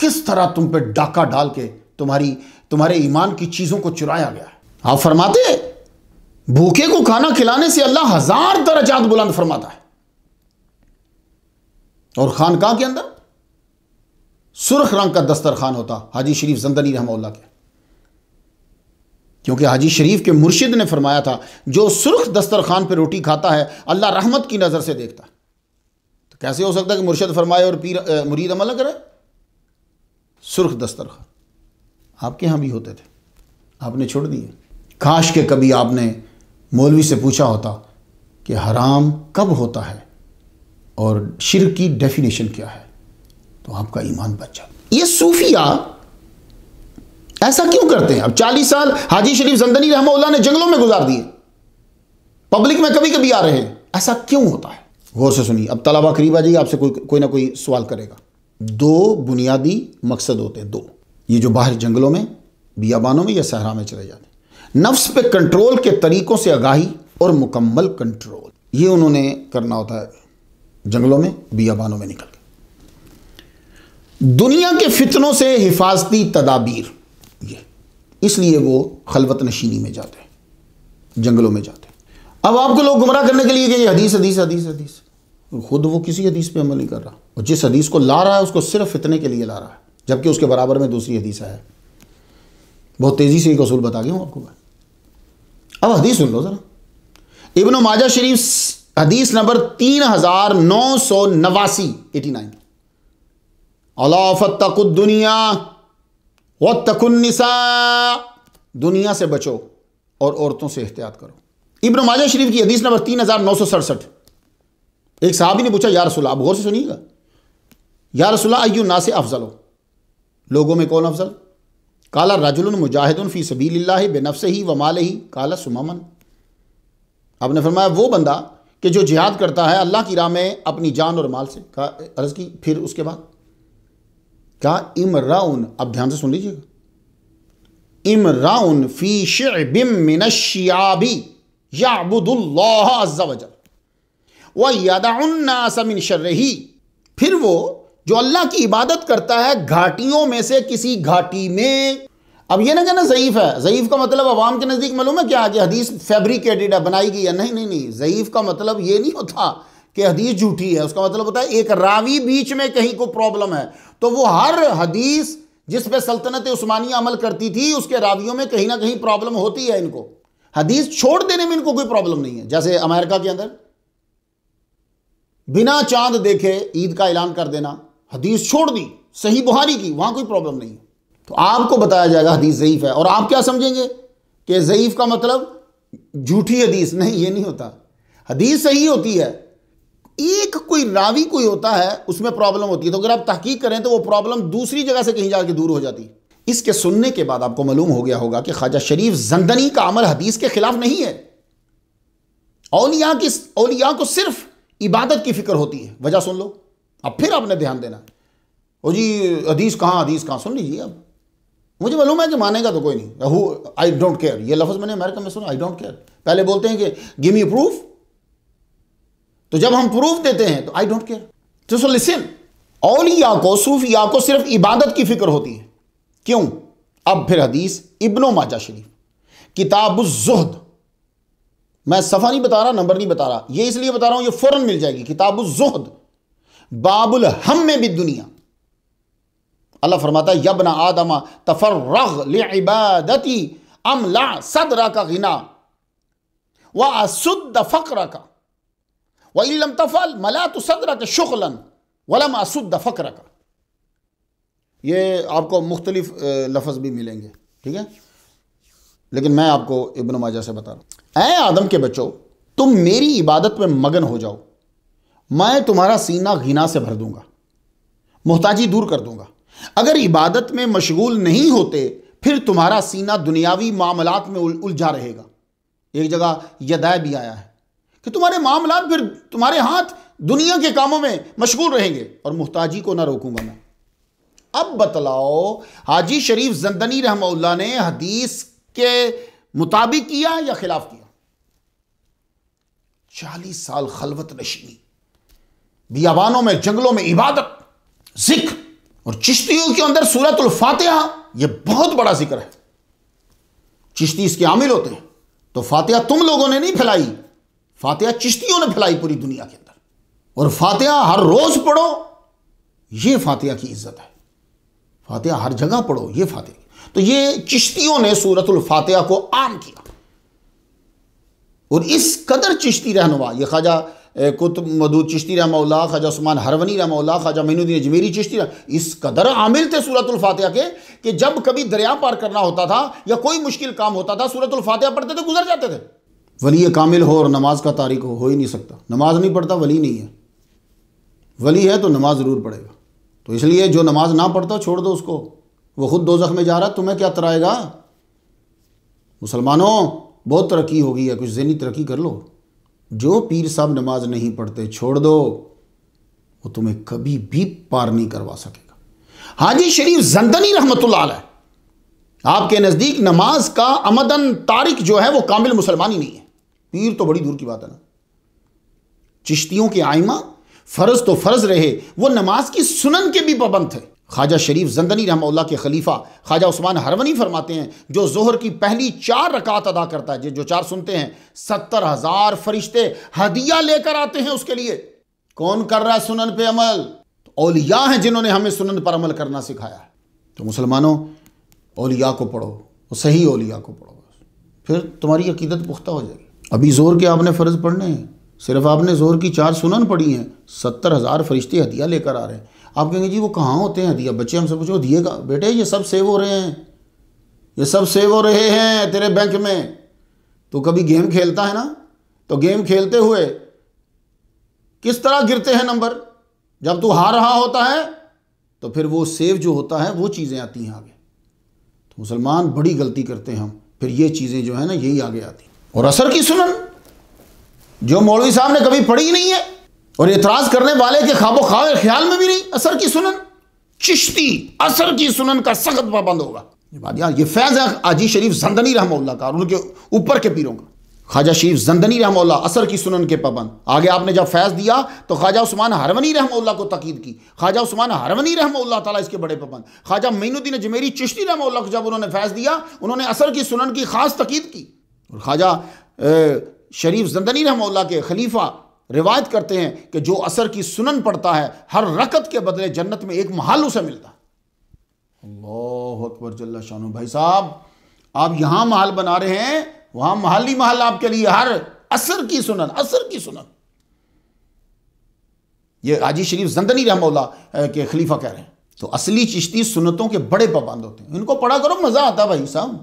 किस तरह तुम पे डाका डाल के तुम्हारी तुम्हारे ईमान की चीजों को चुराया गया है आप फरमाते भूखे को खाना खिलाने से अल्लाह हजार दर्जात बुलंद फरमाता है और कहाँ के अंदर सुर्ख रंग का दस्तरखान होता हाजी शरीफ जंदली रहमल्ला के क्योंकि हाजी शरीफ के मुर्शिद ने फरमाया था जो सुर्ख दस्तरखान पर रोटी खाता है अल्लाह रहमत की नज़र से देखता है तो कैसे हो सकता है कि मुर्शिद फरमाए और पीर मुरीद अमल करे सुर्ख दस्तरखान आपके यहाँ भी होते थे आपने छोड़ दिए काश के कभी आपने मौलवी से पूछा होता कि हराम कब होता है और शिर की डेफिनेशन क्या है तो आपका ईमान बच जाए ये सूफिया ऐसा क्यों करते हैं अब चालीस साल हाजी शरीफ जंदनी रहमल्ला ने जंगलों में गुजार दिए पब्लिक में कभी कभी आ रहे हैं ऐसा क्यों होता है गौर से सुनिए अब तलाबा करीब आ जाइए आपसे कोई कोई ना कोई सवाल करेगा दो बुनियादी मकसद होते हैं दो ये जो बाहर जंगलों में बियाबानों में या सहरा में चले जाते नफ्स पे कंट्रोल के तरीकों से आगाही और मुकम्मल कंट्रोल ये उन्होंने करना होता है जंगलों में बियाबानों में निकल गए दुनिया के फितनों से हिफाजती तदाबीर ये इसलिए वो खलवत नशीनी में जाते हैं जंगलों में जाते हैं अब आपको लोग गुमराह करने के लिए कि हदीस हदीस हदीस हदीस खुद वो किसी हदीस पे अमल नहीं कर रहा और जिस हदीस को ला रहा है उसको सिर्फ फितने के लिए ला रहा है जबकि उसके बराबर में दूसरी हदीस आया बहुत तेज़ी से एक असूल बता गया हूं आपको मैं अब हदीस सुन लो ज़रा इबन माजा शरीफ हदीस नंबर तीन हजार नौ सौ नवासी एटी नाइन अलाफतुनिया व तकुन्निसा दुनिया से बचो और औरतों से एहतियात करो इब्न माजा शरीफ की हदीस नंबर तीन हजार नौ सौ सड़सठ एक साहबी ने पूछा या रसुल्ला आप गौर से सुनिएगा यार रसुल्ला अयू ना से अफजल हो लोगों में कौन अफजल काला रजुल मुजाहिदन फ़ी सबील बेनफ़ ही व माल ही काला सुमामन आपने फरमाया वो बंदा कि जो जिहाद करता है अल्लाह की राह में अपनी जान और माल से कहा अर्ज़ की फिर उसके बाद कहा इमराउन अब ध्यान से सुन लीजिएगा इमराउन फी शिबिम मिनशियाबी याबुदुल्लाजल व यदाउन्नासमिन शर्रही फिर वो जो अल्लाह की इबादत करता है घाटियों में से किसी घाटी में अब ये ना कहना ज़यीफ़ है ज़यीफ़ का मतलब अवाम के नज़दीक मालूम है क्या कि हदीस फैब्रिकेटेड है बनाई गई है नहीं नहीं नहीं ज़यीफ़ का मतलब ये नहीं होता कि हदीस झूठी है उसका मतलब होता है एक रावी बीच में कहीं को प्रॉब्लम है तो वो हर हदीस जिस पे सल्तनत उस्मानिया अमल करती थी उसके रावियों में कहीं ना कहीं प्रॉब्लम होती है इनको हदीस छोड़ देने में इनको कोई प्रॉब्लम नहीं है जैसे अमेरिका के अंदर बिना चांद देखे ईद का ऐलान कर देना हदीस छोड़ दी सही बुहारी की वहां कोई प्रॉब्लम नहीं है तो आपको बताया जाएगा हदीस जईफ है और आप क्या समझेंगे कि ज़यीफ़ का मतलब झूठी हदीस नहीं ये नहीं होता हदीस सही होती है एक कोई रावी कोई होता है उसमें प्रॉब्लम होती है तो अगर आप तहकीक करें तो वो प्रॉब्लम दूसरी जगह से कहीं जाके दूर हो जाती इसके सुनने के बाद आपको मालूम हो गया होगा कि ख्वाजा शरीफ जंदनी का अमल हदीस के खिलाफ नहीं है औलिया की औलिया को सिर्फ इबादत की फिक्र होती है वजह सुन लो अब फिर आपने ध्यान देना ओ जी हदीस कहाँ हदीस कहाँ सुन लीजिए अब मुझे मालूम है कि मानेगा तो कोई नहीं हु आई डोंट केयर ये लफ्ज़ मैंने अमेरिका में सुना आई डोंट केयर पहले बोलते हैं कि गिव मी प्रूफ तो जब हम प्रूफ देते हैं तो आई डोंट केयर तो सो लिसन औलिया को सूफिया को सिर्फ इबादत की फिक्र होती है क्यों अब फिर हदीस इब्नो माजा शरीफ किताब जुहद मैं सफ़ा नहीं बता रहा नंबर नहीं बता रहा ये इसलिए बता रहा हूं ये फ़ौरन मिल जाएगी किताब जुहद बाबुल हम हम्म में भी दुनिया अल्लाह फरमाता है यबना आदमा तफर्रग लिबादती अमला सदरा का गिना व असुद फकर का व इलम तफल मला तो सदरा के शुक्लन वलम असुद फकर का ये आपको मुख्तलिफ लफज भी मिलेंगे ठीक है लेकिन मैं आपको इबन माजा से बता रहा हूं ए आदम के बच्चों तुम मेरी इबादत में मगन हो जाओ मैं तुम्हारा सीना घिना से भर दूंगा मोहताजी दूर कर दूंगा अगर इबादत में मशगूल नहीं होते फिर तुम्हारा सीना दुनियावी मामलात में उलझा रहेगा एक जगह यदाय भी आया है कि तुम्हारे मामला फिर तुम्हारे हाथ दुनिया के कामों में मशगूल रहेंगे और मुहताजी को ना रोकूंगा मैं अब बतलाओ हाजी शरीफ जंदनी रहमल्ला ने हदीस के मुताबिक किया या खिलाफ किया चालीस साल खलवत नशीनी बियाबानों में जंगलों में इबादत जिक्र और चिश्तियों के अंदर सूरत फातिहा यह बहुत बड़ा जिक्र है चिश्ती इसके आमिल होते हैं तो फातिहा तुम लोगों ने नहीं फैलाई फातिहा चिश्तियों ने फैलाई पूरी दुनिया के अंदर और फातिहा हर रोज पढ़ो ये फातिहा की इज्जत है फातिहा हर जगह पढ़ो ये फातिहा तो ये चिश्तियों ने सूरतुल फातिहा को आम किया और इस कदर चिश्ती रहनुमा यह ख्वाजा कुतुब मदूद चिश्ती रमौला ख्वाजा उस्मान हरवनी रमौला ख्वाजा मीनुद्दीन अजमेरी चिश्ती इस कदर आमिल थे सूरतुल फातिहा के कि जब कभी दरिया पार करना होता था या कोई मुश्किल काम होता था सूरतुल फातिहा पढ़ते थे गुजर जाते थे वली कामिल हो और नमाज का तारीख हो हो ही नहीं सकता नमाज नहीं पढ़ता वली नहीं है वली है तो नमाज ज़रूर पढ़ेगा तो इसलिए जो नमाज ना पढ़ता छोड़ दो उसको वह खुद दो में जा रहा तुम्हें क्या तराएगा मुसलमानों बहुत तरक्की होगी है कुछ जहनी तरक्की कर लो जो पीर साहब नमाज नहीं पढ़ते छोड़ दो वो तुम्हें कभी भी पार नहीं करवा सकेगा हाजी शरीफ जंदनी रहमत आपके नज़दीक नमाज का आमदन तारिक जो है वो कामिल मुसलमान ही नहीं है पीर तो बड़ी दूर की बात है ना चिश्तियों के आइमा फ़र्ज तो फ़र्ज रहे वो नमाज की सुनन के भी पाबंद थे ख्वाजा शरीफ जंदनी रहमल्ला के खलीफा ख्वाजा उस्मान हरवनी फरमाते हैं जो जोहर की पहली चार रकात अदा करता है जो चार सुनते हैं सत्तर हज़ार फरिश्ते हदिया लेकर आते हैं उसके लिए कौन कर रहा है सुनन पे अमल तो औलिया हैं जिन्होंने हमें सुनन पर अमल करना सिखाया तो मुसलमानों औलिया को पढ़ो और सही औलिया को पढ़ो फिर तुम्हारी अकीदत पुख्ता हो जाएगी अभी जोर के आपने फ़र्ज़ पढ़ने हैं सिर्फ आपने जोर की चार सुनन पढ़ी हैं सत्तर हज़ार फरिश्ते हदिया लेकर आ रहे हैं आप कहेंगे जी वो कहाँ होते हैं दिया बच्चे हमसे पूछो दिए का बेटे ये सब सेव हो रहे हैं ये सब सेव हो रहे हैं तेरे बैंक में तो कभी गेम खेलता है ना तो गेम खेलते हुए किस तरह गिरते हैं नंबर जब तू हार रहा होता है तो फिर वो सेव जो होता है वो चीज़ें आती हैं आगे तो मुसलमान बड़ी गलती करते हैं हम फिर ये चीज़ें जो है ना यही आगे आती और असर की सुनन जो मौलवी साहब ने कभी पढ़ी नहीं है और एतराज करने वाले के खाबो खाब ख्याल में भी नहीं असर की सुनन चिश्ती असर की सुनन का सख्त पाबंद होगा ये बात यार ये फैज़ है आजी शरीफ जंदनी रहमल्ला का और उनके ऊपर के पीरों का ख्वाजा शरीफ जंदनी रहमल्ला असर की सुनन के पाबंद आगे आपने जब फैज़ दिया तो ख्वाजा उस्मान हरवनी रहमोल्ला को तकीद की ख्वाजा उस्मान हरवनी रहमोल्ला तला इसके बड़े पाबंद ख्वाजा मीनुद्दीन जमेरी चिश्ती रहमल्ला को जब उन्होंने फैज़ दिया उन्होंने असर की सुनन की खास तकीद की और ख्वाजा शरीफ जंदनी रहमल्ला के खलीफा रिवायत करते हैं कि जो असर की सुनन पड़ता है हर रकत के बदले जन्नत में एक महाल उसे मिलता अल्लाह अकबर जल्ला शाह भाई साहब आप यहां महल बना रहे हैं वहां महल ही महल आपके लिए हर असर की सुनन असर की सुनन ये आजी शरीफ जंदनी रहमौला के खलीफा कह रहे हैं तो असली चिश्ती सुनतों के बड़े पाबंद होते हैं इनको पढ़ा करो मज़ा आता भाई साहब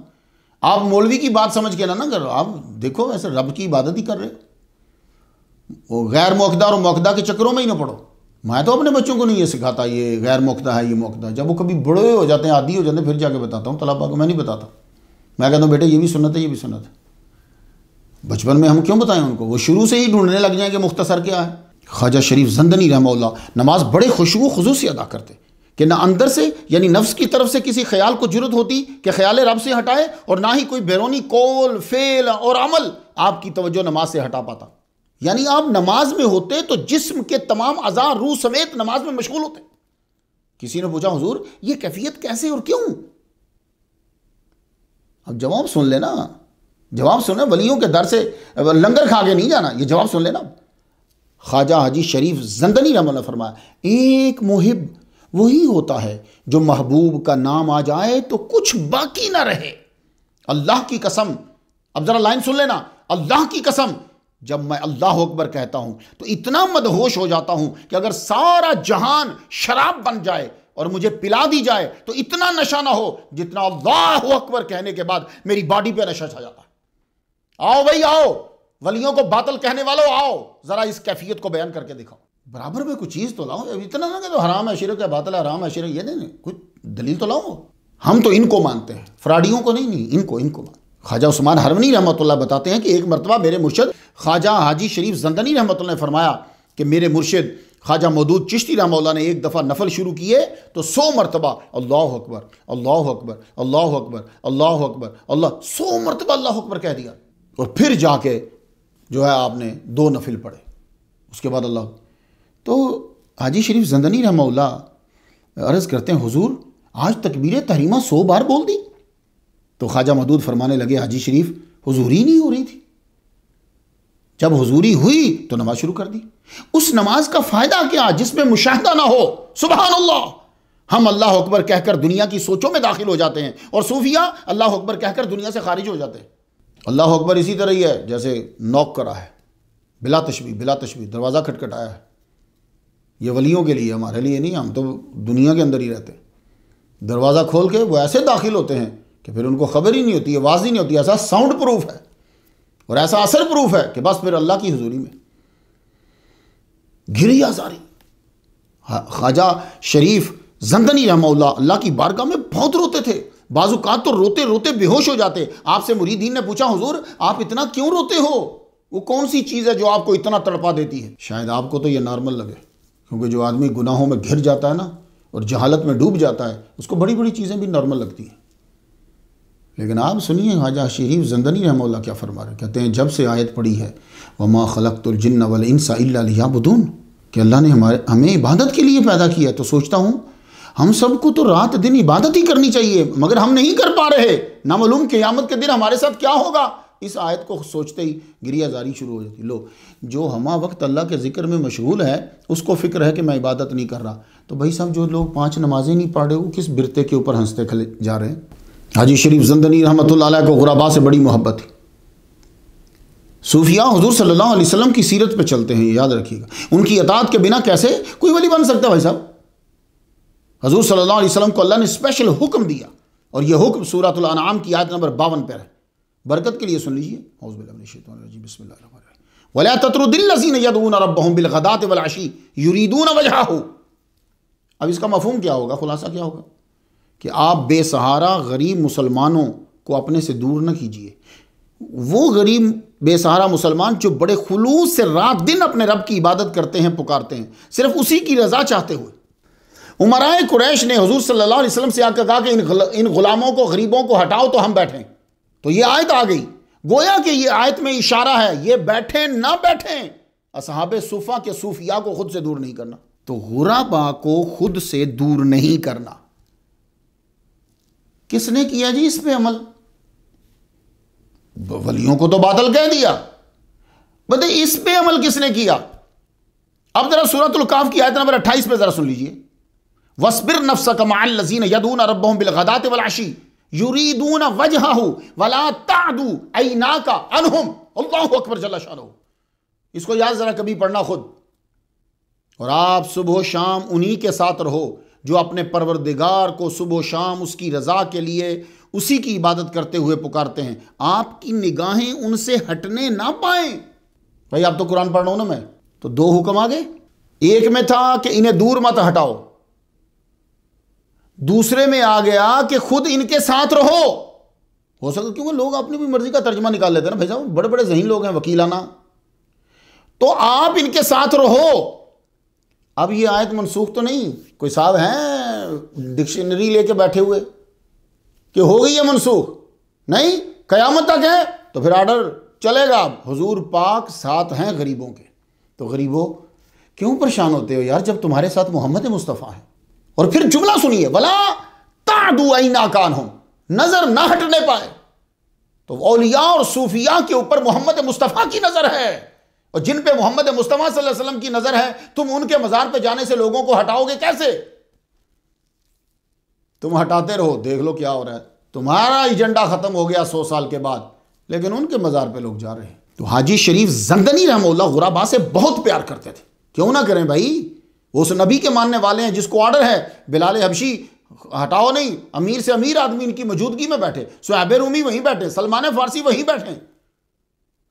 आप मौलवी की बात समझ के ना ना करो आप देखो वैसे रब की इबादत ही कर रहे हो वो गैर मौकदा और मौकदा के चक्करों में ही ना पड़ो मैं तो अपने बच्चों को नहीं ये सिखाता ये गैर मौकदा है ये मौकदा जब वो कभी बड़े हो जाते हैं आदि हो जाते हैं फिर जाके बताता हूँ तलाबा को मैं नहीं बताता मैं कहता हूँ बेटे ये भी सुनत है ये भी सुनत है बचपन में हम क्यों बताएं उनको वो शुरू से ही ढूंढने लग जाएंगे कि मुख्तसर क्या है ख्वाजा शरीफ जंदनी रहमल्ला नमाज बड़े खुशबू खजू से अदा करते कि ना अंदर से यानी नफ्स की तरफ से किसी ख्याल को जरूरत होती कि ख्याल रब से हटाए और ना ही कोई बैरूनी कौल फेल और अमल आपकी तवज्जो नमाज से हटा पाता यानी आप नमाज में होते तो जिस्म के तमाम अजा रूह समेत नमाज में मशगूल होते किसी ने पूछा हजूर यह कैफियत कैसे और क्यों अब जवाब सुन लेना जवाब सुन वलियों के दर से लंगर खा के नहीं जाना यह जवाब सुन लेना ख्वाजा हाजी शरीफ जंदनी रमल फरमाया एक मुहिब वही होता है जो महबूब का नाम आ जाए तो कुछ बाकी ना रहे अल्लाह की कसम अब ज़रा लाइन सुन लेना अल्लाह की कसम जब मैं अल्लाह अकबर कहता हूं तो इतना मदहोश हो जाता हूं कि अगर सारा जहान शराब बन जाए और मुझे पिला दी जाए तो इतना नशा ना हो जितना अल्लाह अकबर कहने के बाद मेरी बॉडी पे नशा छा जाता आओ भाई आओ वलियों को बातल कहने वालों आओ जरा इस कैफियत को बयान करके दिखाओ बराबर में कुछ चीज़ तो लाओ इतना ना कि तो हराम है शिरक है बातल हराम है शिरक ये नहीं कुछ दलील तो लाओ हम तो इनको मानते हैं फ्राडियों को नहीं नहीं इनको इनको मानते ख्वाजा उस्मान हरमनी रहमत बताते हैं कि एक मरतबा मेरे मुर्शद ख्वाजा हाजी शरीफ जंदनी रहमत ने फरमाया कि मेरे मुर्शद ख्वाजा मदूद चिश्ती राम ने एक दफ़ा नफल शुरू किए तो सौ मरतबा अल्लाह अकबर अल्लाह अकबर अल्लाह अकबर अल्लाह अकबर अल्लाह सौ मरतबा अल्लाह अकबर कह दिया और फिर जाके जो है आपने दो नफिल पढ़े उसके बाद अल्लाह तो हाजी शरीफ जंदनी रहमौला अर्ज़ करते हैं हजूर आज तकबीर तहरीमा सौ बार बोल दी तो ख्वाजा मदूद फरमाने लगे हाजी शरीफ हजूरी नहीं हो रही थी जब हजूरी हुई तो नमाज शुरू कर दी उस नमाज का फ़ायदा क्या जिसमें मुशाहदा ना हो सुबह अल्लाह हम अल्लाह अकबर कहकर दुनिया की सोचों में दाखिल हो जाते हैं और सूफिया अल्लाह अकबर कहकर दुनिया से खारिज हो जाते हैं अल्लाह अकबर इसी तरह ही है जैसे नौक करा है बिला तशबी बिला तशबी दरवाज़ा खटखटाया है ये वलियों के लिए हमारे लिए नहीं हम तो दुनिया के अंदर ही रहते हैं दरवाज़ा खोल के वो ऐसे दाखिल होते हैं कि फिर उनको खबर ही नहीं होती है वाजी नहीं होती ऐसा साउंड प्रूफ है और ऐसा असर प्रूफ है कि बस फिर अल्लाह की हजूरी में घिरी आजारी ख्वाजा शरीफ जंदनी रहमा अल्लाह की बारगाह में बहुत रोते थे बाजुकात तो रोते रोते बेहोश हो जाते आपसे मुरीदीन ने पूछा हजूर आप इतना क्यों रोते हो वो कौन सी चीज़ है जो आपको इतना तड़पा देती है शायद आपको तो ये नॉर्मल लगे क्योंकि जो आदमी गुनाहों में घिर जाता है ना और जहालत में डूब जाता है उसको बड़ी बड़ी चीज़ें भी नॉर्मल लगती हैं लेकिन आप सुनिए ख्वाजा शरीफ जंदनी रहमोल्ला क्या फरमा रहे कहते हैं जब से आयत पड़ी है वमा खलकतुलजन्न वल इंसा लिया कि अल्लाह ने हमारे हमें इबादत के लिए पैदा किया तो सोचता हूँ हम सबको तो रात दिन इबादत ही करनी चाहिए मगर हम नहीं कर पा रहे नामूम क़्यामत के दिन हमारे साथ क्या होगा इस आयत को सोचते ही गिरियाजारी शुरू हो जाती लो जो हमा वक्त अल्लाह के ज़िक्र में मशगूल है उसको फ़िक्र है कि मैं इबादत नहीं कर रहा तो भाई साहब जो लोग पाँच नमाज़ें नहीं पढ़ रहे वो किस बिरते के ऊपर हंसते खले जा रहे हैं हाजी शरीफ जंदनी रहमत को गुराबा से बड़ी मोहब्बत थी सूफिया हजूर सल्लल्लाहु अलैहि वसल्लम की सीरत पर चलते हैं याद रखिएगा उनकी अतात के बिना कैसे कोई वली बन सकता भाई साहब हजूर सल्लल्लाहु अलैहि वसल्लम को अल्लाह ने स्पेशल हुक्म दिया और यह हुक्म सूरत आम की आयत नंबर बावन पर है बरकत के लिए सुन लीजिए वलाशी अब इसका मफहम क्या होगा खुलासा क्या होगा कि आप बेसहारा गरीब मुसलमानों को अपने से दूर न कीजिए वो गरीब बेसहारा मुसलमान जो बड़े खलूस से रात दिन अपने रब की इबादत करते हैं पुकारते हैं सिर्फ उसी की रज़ा चाहते हुए उमराए कुरैश ने हजूर सल्लल्लाहु अलैहि वसल्लम से आकर कहा कि इन इन गुलामों को गरीबों को हटाओ तो हम बैठें तो ये आयत आ गई गोया कि ये आयत में इशारा है ये बैठें ना बैठें असहाब सूफ़ा के सूफिया को खुद से दूर नहीं करना तो गुराबा को खुद से दूर नहीं करना किसने किया जी इस पे अमल वलियों को तो बादल कह दिया बताइए इस पे अमल किसने किया अब जरा सूरत काफ की आयत नंबर अट्ठाईस पे जरा सुन लीजिए वस्बिर नफ्स कमाल लजीन यदून अरब बिलगदात वलाशी यूरीदून वजह वला तादू ऐना का अनहुम अल्लाह अकबर जल्ला शाह इसको याद जरा कभी पढ़ना खुद और आप सुबह शाम उन्हीं के साथ रहो जो अपने परवरदिगार को सुबह शाम उसकी रज़ा के लिए उसी की इबादत करते हुए पुकारते हैं आपकी निगाहें उनसे हटने ना पाए भाई आप तो कुरान पढ़ रहा हूँ ना मैं तो दो हुक्म आ गए एक में था कि इन्हें दूर मत हटाओ दूसरे में आ गया कि खुद इनके साथ रहो हो सके क्योंकि लोग अपनी भी मर्जी का तर्जमा निकाल लेते हैं ना भाई साहब बड़े बड़े जहीन लोग हैं वकीलाना तो आप इनके साथ रहो अब ये आयत मनसूख तो नहीं कोई साहब हैं डिक्शनरी लेके बैठे हुए कि हो गई है मनसूख नहीं कयामत तक है तो फिर आर्डर चलेगा हुजूर पाक साथ हैं गरीबों के तो गरीबों क्यों परेशान होते हो यार जब तुम्हारे साथ मोहम्मद मुस्तफ़ा है और फिर जुमला सुनिए भला तादू आईना कान हो नज़र ना हटने पाए तो औलिया और सूफिया के ऊपर मोहम्मद मुस्तफ़ा की नज़र है और जिन पे मोहम्मद मुस्तफ़ा वसल्लम की नज़र है तुम उनके मज़ार पे जाने से लोगों को हटाओगे कैसे तुम हटाते रहो देख लो क्या हो रहा है तुम्हारा एजेंडा ख़त्म हो गया सौ साल के बाद लेकिन उनके मज़ार पे लोग जा रहे हैं तो हाजी शरीफ जंदनी रहमोल्ला गुराबा से बहुत प्यार करते थे क्यों ना करें भाई वो उस नबी के मानने वाले हैं जिसको ऑर्डर है बिलाल हबशी हटाओ नहीं अमीर से अमीर आदमी इनकी मौजूदगी में बैठे सोहैब रूमी वहीं बैठे सलमान फारसी वहीं बैठे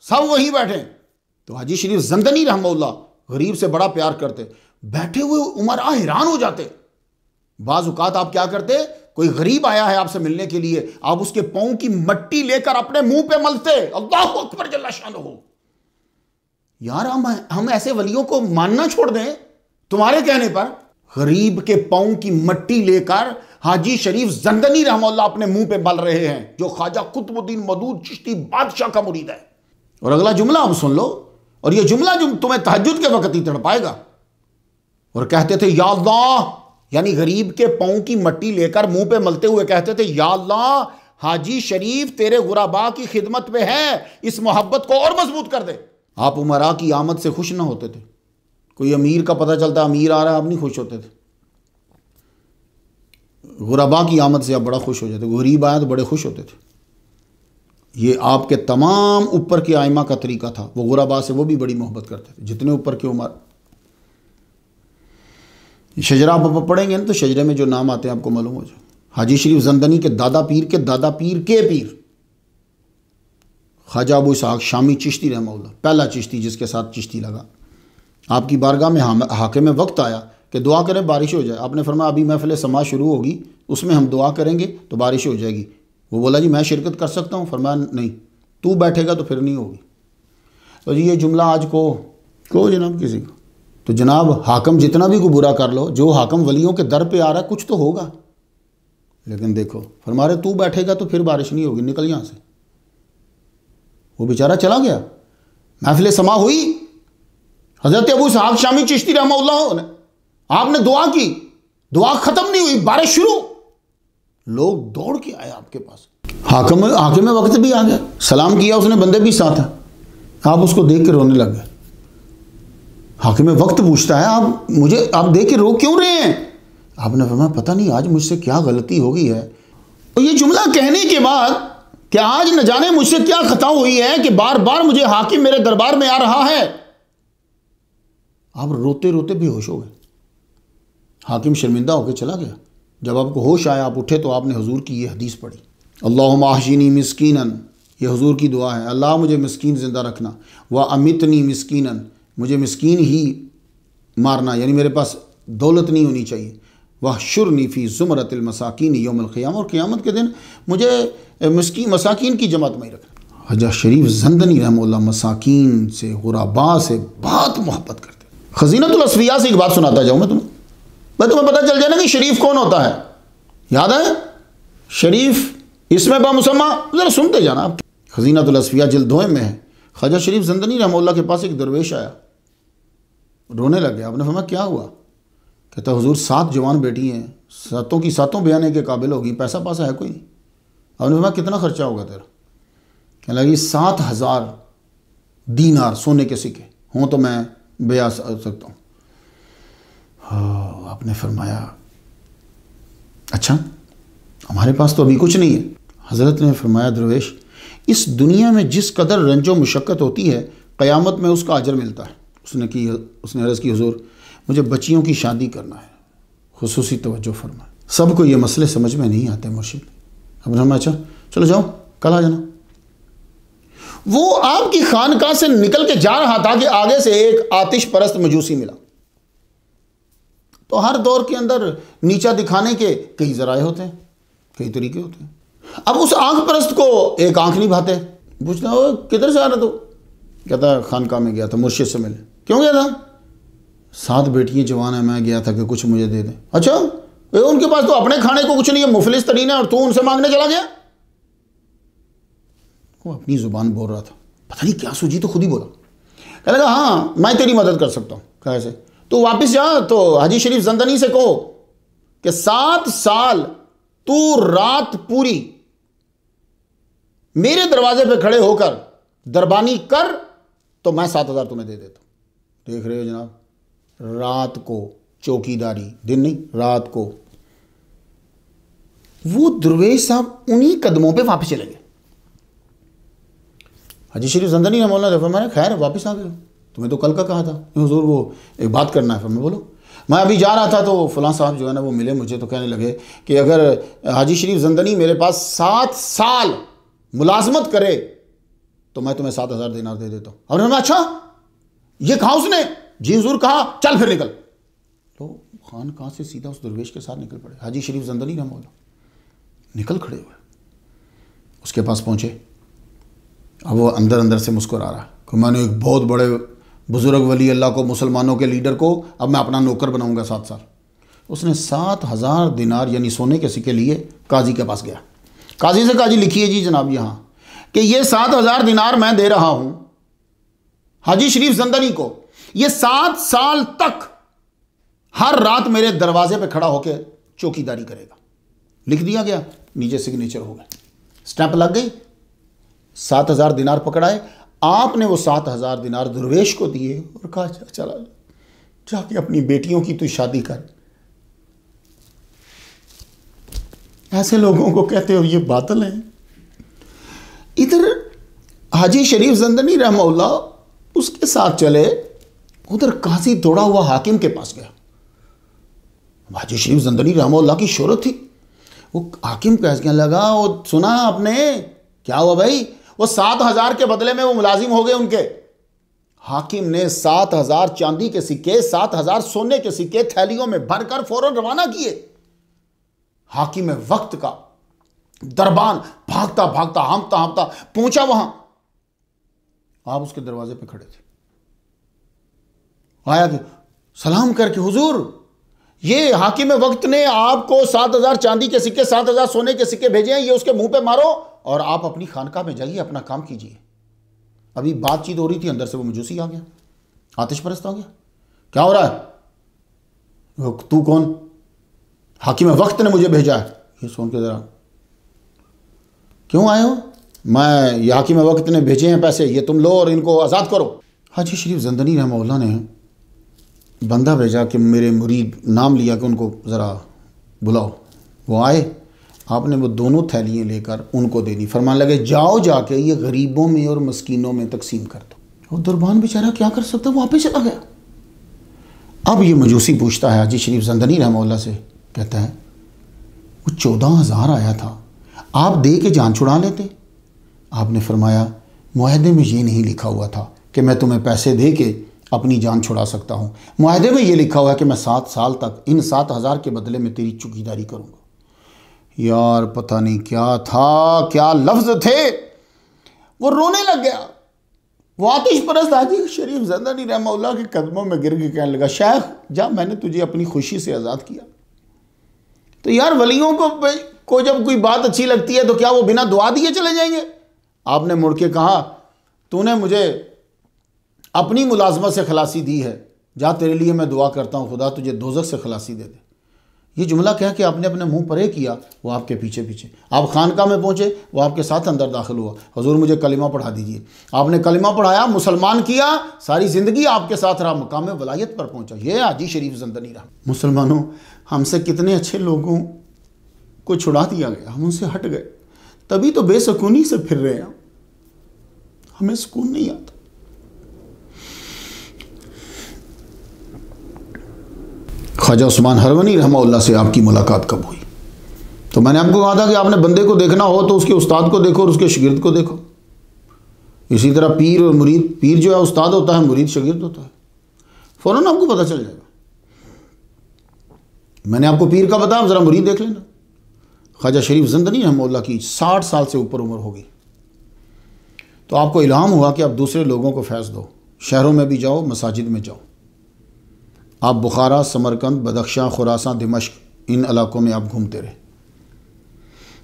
सब वहीं बैठे तो हाजी शरीफ जंदनी रहमल्ला गरीब से बड़ा प्यार करते बैठे हुए आ हैरान हो जाते बाज़ात आप क्या करते कोई गरीब आया है आपसे मिलने के लिए आप उसके पाँव की मट्टी लेकर अपने मुंह पे मलते अल्लाह अकबर जल्ला शान हो यार हम हम ऐसे वलियों को मानना छोड़ दें तुम्हारे कहने पर गरीब के पाँव की मट्टी लेकर हाजी शरीफ जंदनी रहमल्ला अपने मुंह पे मल रहे हैं जो ख्वाजा कुतुबुद्दीन मदूद चिश्ती बादशाह का मुरीद है और अगला जुमला आप सुन लो और यह जुमला जो तुम्हें तहजद के वक्त ही तड़पाएगा और कहते थे या यानी गरीब के पाँव की मट्टी लेकर मुंह पे मलते हुए कहते थे या हाजी शरीफ तेरे गुराबा की खिदमत पे है इस मोहब्बत को और मजबूत कर दे आप उमरा की आमद से खुश ना होते थे कोई अमीर का पता चलता अमीर आ रहा है आप नहीं खुश होते थे गुराबा की आमद से आप बड़ा खुश हो जाते गरीब आया तो बड़े खुश होते थे ये आपके तमाम ऊपर के आयमा का तरीका था वो गुराबा से वो भी बड़ी मोहब्बत करते थे जितने ऊपर की उम्र शजरा आप पढ़ेंगे ना तो शजरे में जो नाम आते हैं आपको मालूम हो जाए हाजी शरीफ जंदनी के दादा पीर के दादा पीर के पीर ख्वाजा अबू इसहाक शामी चिश्ती रहमल्ला पहला चिश्ती जिसके साथ चिश्ती लगा आपकी बारगाह में हाके में वक्त आया कि दुआ करें बारिश हो जाए आपने फरमाया अभी महफिल समा शुरू होगी उसमें हम दुआ करेंगे तो बारिश हो जाएगी वो बोला जी मैं शिरकत कर सकता हूँ फरमाया नहीं तू बैठेगा तो फिर नहीं होगी तो जी ये जुमला आज को कहो जनाब किसी को तो जनाब हाकम जितना भी को बुरा कर लो जो हाकम वलियों के दर पे आ रहा है कुछ तो होगा लेकिन देखो फरमा रहे तू बैठेगा तो फिर बारिश नहीं होगी निकल यहाँ से वो बेचारा चला गया महफिल समा हुई हज़रत अबू साहब शामी चिश्ती रहा आपने दुआ की दुआ ख़त्म नहीं हुई बारिश शुरू लोग दौड़ के आए आपके पास हाकम हाकिम वक्त भी आ गया सलाम किया उसने बंदे भी साथ हैं आप उसको देख के रोने लग गए हाकिम वक्त पूछता है आप मुझे आप देख के रो क्यों रहे हैं आपने फरमाया पता नहीं आज मुझसे क्या गलती हो गई है तो ये जुमला कहने के बाद कि आज न जाने मुझसे क्या खता हुई है कि बार बार मुझे हाकिम मेरे दरबार में आ रहा है आप रोते रोते बेहोश हो गए हाकिम शर्मिंदा होकर चला गया जब आपको होश आया आप उठे तो आपने हजूर की ये हदीस पढ़ी अल्लाह माहशीनी मस्किनन ये हजूर की दुआ है अल्लाह मुझे मस्किन ज़िंदा रखना व अमितनी मस्किन मुझे मस्किन ही मारना यानी मेरे पास दौलत नहीं होनी चाहिए वह शुर नीफ़ी ज़ुमरतिल मसाकिन और क़्यामत के दिन मुझे मस्की मसाकिन की जमात में ही रखना हजा शरीफ जंदनी रहमल्ला मसाकिन से गुराबा से बहुत मोहब्बत करते खजीनतलसविया से एक बात सुनाता जाऊँ मैं तुम्हें બતમો પતા چل જાય ને કે શરીફ કોન હોતા હે યાદ હે શરીફ ઇસમે બમસમા જરા सुनते જانا આપ ખઝીનાતુલ અસફિયા જльд 2 મે ખাজা શરીફ જંદની રહે મોલ્લા કે પાસ એક દરવેશ આયા રોને લગ ગયા અપને પૂછા ક્યા ہوا કહેતા हुजूर સાત જવાન બેટીયાં સતોં કી સતોં બયાને કે કાબિલ હોગી પૈસા પાસા હે કોઈ અને પૂછા કિતના ખર્ચા હોગા તેર કહેલા કે 7000 دینાર સોને કે સિક્કે હું તો મે બયા સકતા आपने फरमाया अच्छा हमारे पास तो अभी कुछ नहीं है हज़रत ने फरमाया दरवेश इस दुनिया में जिस कदर रंजो मशक्क़त होती है क़यामत में उसका अजर मिलता है उसने की उसने अर्ज़ की हजूर मुझे बच्चियों की शादी करना है खसूस तोज्जो सब सबको ये मसले समझ में नहीं आते मुर्शिद अब हम अच्छा चलो जाओ कल आ जाना वो आपकी खानका से निकल के जा रहा था कि आगे से एक आतिश परस्त मजूसी मिला तो हर दौर के अंदर नीचा दिखाने के कई जराए होते हैं कई तरीके होते हैं अब उस आंख परस्त को एक आंख नहीं भाते पूछते हो किधर से आ रहा तो कहता है खानका में गया था मुर्शिद से मिले क्यों गया था सात बेटियां जवान है मैं गया था कि कुछ मुझे दे दे अच्छा ए, उनके पास तो अपने खाने को कुछ नहीं है मुफलिस तरीन है और तू उनसे मांगने चला गया वो अपनी जुबान बोल रहा था पता नहीं क्या सूझी तो खुद ही बोला कह लगा हाँ मैं तेरी मदद कर सकता हूँ कैसे तो वापस जा तो हाजी शरीफ जंदनी से कहो कि सात साल तू रात पूरी मेरे दरवाजे पे खड़े होकर दरबानी कर तो मैं सात हजार तुम्हें दे देता हूं देख रहे हो जनाब रात को चौकीदारी दिन नहीं रात को वो द्रवेश साहब उन्हीं कदमों पे वापस चले गए हाजी शरीफ जंदनी ने मौलाना मैंने खैर वापस आ गए तुम्हें तो कल का कहा था हजूर वो एक बात करना है मैं बोलो मैं अभी जा रहा था तो फलां साहब जो है ना वो मिले मुझे तो कहने लगे कि अगर हाजी शरीफ जंदनी मेरे पास सात साल मुलाजमत करे तो मैं तुम्हें सात हज़ार दिनार दे देता हूँ और उन्होंने अच्छा ये कहा उसने जी हजूर कहा चल फिर निकल तो खान कहाँ से सीधा उस दुर्वेश के साथ निकल पड़े हाजी शरीफ जंदनी ना बोला निकल खड़े हुए उसके पास पहुंचे अब वो अंदर अंदर से मुस्कुरा रहा कि मैंने एक बहुत बड़े बुज़ुर्ग वली अल्लाह को मुसलमानों के लीडर को अब मैं अपना नौकर बनाऊंगा सात साल उसने सात हज़ार दिनार यानी सोने के सिक्के लिए काजी के पास गया काजी से काजी लिखिए जी जनाब यहाँ कि ये सात हज़ार दिनार मैं दे रहा हूँ हाजी शरीफ जंदनी को ये सात साल तक हर रात मेरे दरवाजे पर खड़ा होकर चौकीदारी करेगा लिख दिया गया नीचे सिग्नेचर हो गए स्टैंप लग गई सात हज़ार दिनार पकड़ाए आपने वो सात हज़ार दिनार दुर्वेश को दिए और कहा जा चला जाके अपनी बेटियों की तू शादी कर ऐसे लोगों को कहते हो ये बातल हैं इधर हाजी शरीफ जंदनी रहमौला उसके साथ चले उधर काजी दौड़ा हुआ हाकिम के पास गया हाजी शरीफ जंदनी रहमौला की शोरत थी वो हाकिम कह लगा और सुना आपने क्या हुआ भाई वो सात हजार के बदले में वो मुलाजिम हो गए उनके हाकिम ने सात हजार चांदी के सिक्के सात हजार सोने के सिक्के थैलियों में भरकर फौरन रवाना किए हाकिम वक्त का दरबान भागता भागता हामता हामता पहुंचा वहां आप उसके दरवाजे पे खड़े थे आया कि सलाम करके हुजूर ये हाकिम वक्त ने आपको सात हजार चांदी के सिक्के सात हजार सोने के सिक्के भेजे हैं ये उसके मुंह पे मारो और आप अपनी खानका में जाइए अपना काम कीजिए अभी बातचीत हो रही थी अंदर से वो मजूसी आ गया आतिश परस्त आ गया क्या हो रहा है तू कौन हाकिम वक्त ने मुझे भेजा है ये सुन के ज़रा क्यों आए हो मैं ये हाकिम वक्त ने भेजे हैं पैसे ये तुम लो और इनको आज़ाद करो हाजी शरीफ जंदनी रहमोल्ला ने बंदा भेजा कि मेरे मुरीद नाम लिया कि उनको ज़रा बुलाओ वो आए आपने वो दोनों थैलियाँ लेकर उनको दे दी फरमाने लगे जाओ जाके ये गरीबों में और मस्किनों में तकसीम कर दो और दुर्बान बेचारा क्या कर सकता वापस चला गया अब ये मजूसी पूछता है हाजी शरीफ जंदनी रहमोल्ला से कहता है वो चौदह हज़ार आया था आप दे के जान छुड़ा लेते आपने फरमाया माहदे में ये नहीं लिखा हुआ था कि मैं तुम्हें पैसे दे के अपनी जान छुड़ा सकता हूँ माहदे में ये लिखा हुआ है कि मैं सात साल तक इन सात हज़ार के बदले में तेरी चौकीदारी करूँगा यार पता नहीं क्या था क्या लफ्ज़ थे वो रोने लग गया वो आतिश परस्त हाजी शरीफ जंदनी रहमल्ला के कदमों में गिर के कहने लगा शेख जा मैंने तुझे अपनी खुशी से आज़ाद किया तो यार वलियों को को जब कोई बात अच्छी लगती है तो क्या वो बिना दुआ दिए चले जाएंगे आपने मुड़ के कहा तूने मुझे अपनी मुलाजमत से खलासी दी है जा तेरे लिए मैं दुआ करता हूँ खुदा तुझे दोजक से खलासी दे दे ये जुमला क्या कि आपने अपने मुंह परे किया वो आपके पीछे पीछे आप खानका में पहुंचे वो आपके साथ अंदर दाखिल हुआ हजूर मुझे कलिमा पढ़ा दीजिए आपने कलिमा पढ़ाया मुसलमान किया सारी ज़िंदगी आपके साथ रहा मकाम वलायत पर पहुंचा ये आजी शरीफ जंदनी रहा मुसलमानों हमसे कितने अच्छे लोगों को छुड़ा दिया गया हम उनसे हट गए तभी तो बेसकूनी से फिर रहे हैं हमें सुकून नहीं आता ख्वाजा उस्मान हरवनी रहमा से आपकी मुलाकात कब हुई तो मैंने आपको कहा था कि आपने बंदे को देखना हो तो उसके उस्ताद को देखो और उसके शगिर्द को देखो इसी तरह पीर और मुरीद पीर जो है उस्ताद होता है मुरीद शगिर्द होता है फ़ौरन आपको पता चल जाएगा मैंने आपको पीर का बताया ज़रा मुरीद देख लेना ख्वाजा शरीफ जिंदनी रहमल्ला की साठ साल से ऊपर उम्र होगी तो आपको इल्हाम हुआ कि आप दूसरे लोगों को फैज़ दो शहरों में भी जाओ मसाजिद में जाओ आप बुखारा समरकंद बदख्शां खुरासा दिमश्क इन इलाकों में आप घूमते रहे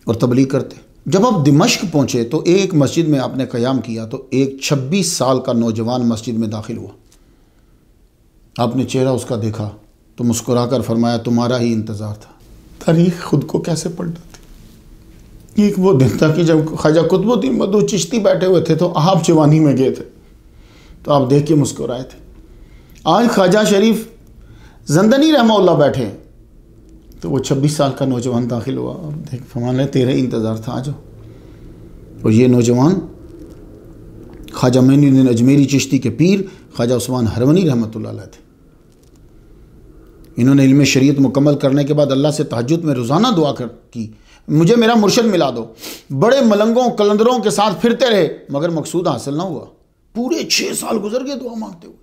और तबलीग करते जब आप दिमश्क पहुँचे तो एक मस्जिद में आपने क़याम किया तो एक छब्बीस साल का नौजवान मस्जिद में दाखिल हुआ आपने चेहरा उसका देखा तो मुस्कुरा कर फरमाया तुम्हारा ही इंतज़ार था तारीख खुद को कैसे पलटा थी एक वो दिन था कि जब ख्वाजा कुतुबुद्दीन मधु चिश्ती बैठे हुए थे तो आप जवानी में गए थे तो आप देख के मुस्कुराए थे आज ख्वाजा शरीफ जंदनी रहमा बैठे तो वो छब्बीस साल का नौजवान दाखिल हुआ अब देख फरमान है तेरे इंतज़ार था आज और ये नौजवान ख्वाजा मैनुद्दीन अजमेरी चिश्ती के पीर ख्वाजा उस्मान हरवनी रहमत थे इन्होंने इल्म शरीयत मुकम्मल करने के बाद अल्लाह से तहजद में रोज़ाना दुआ कर की मुझे मेरा मुर्शद मिला दो बड़े मलंगों कलंदरों के साथ फिरते रहे मगर मकसूद हासिल ना हुआ पूरे छः साल गुजर गए दुआ मांगते हुए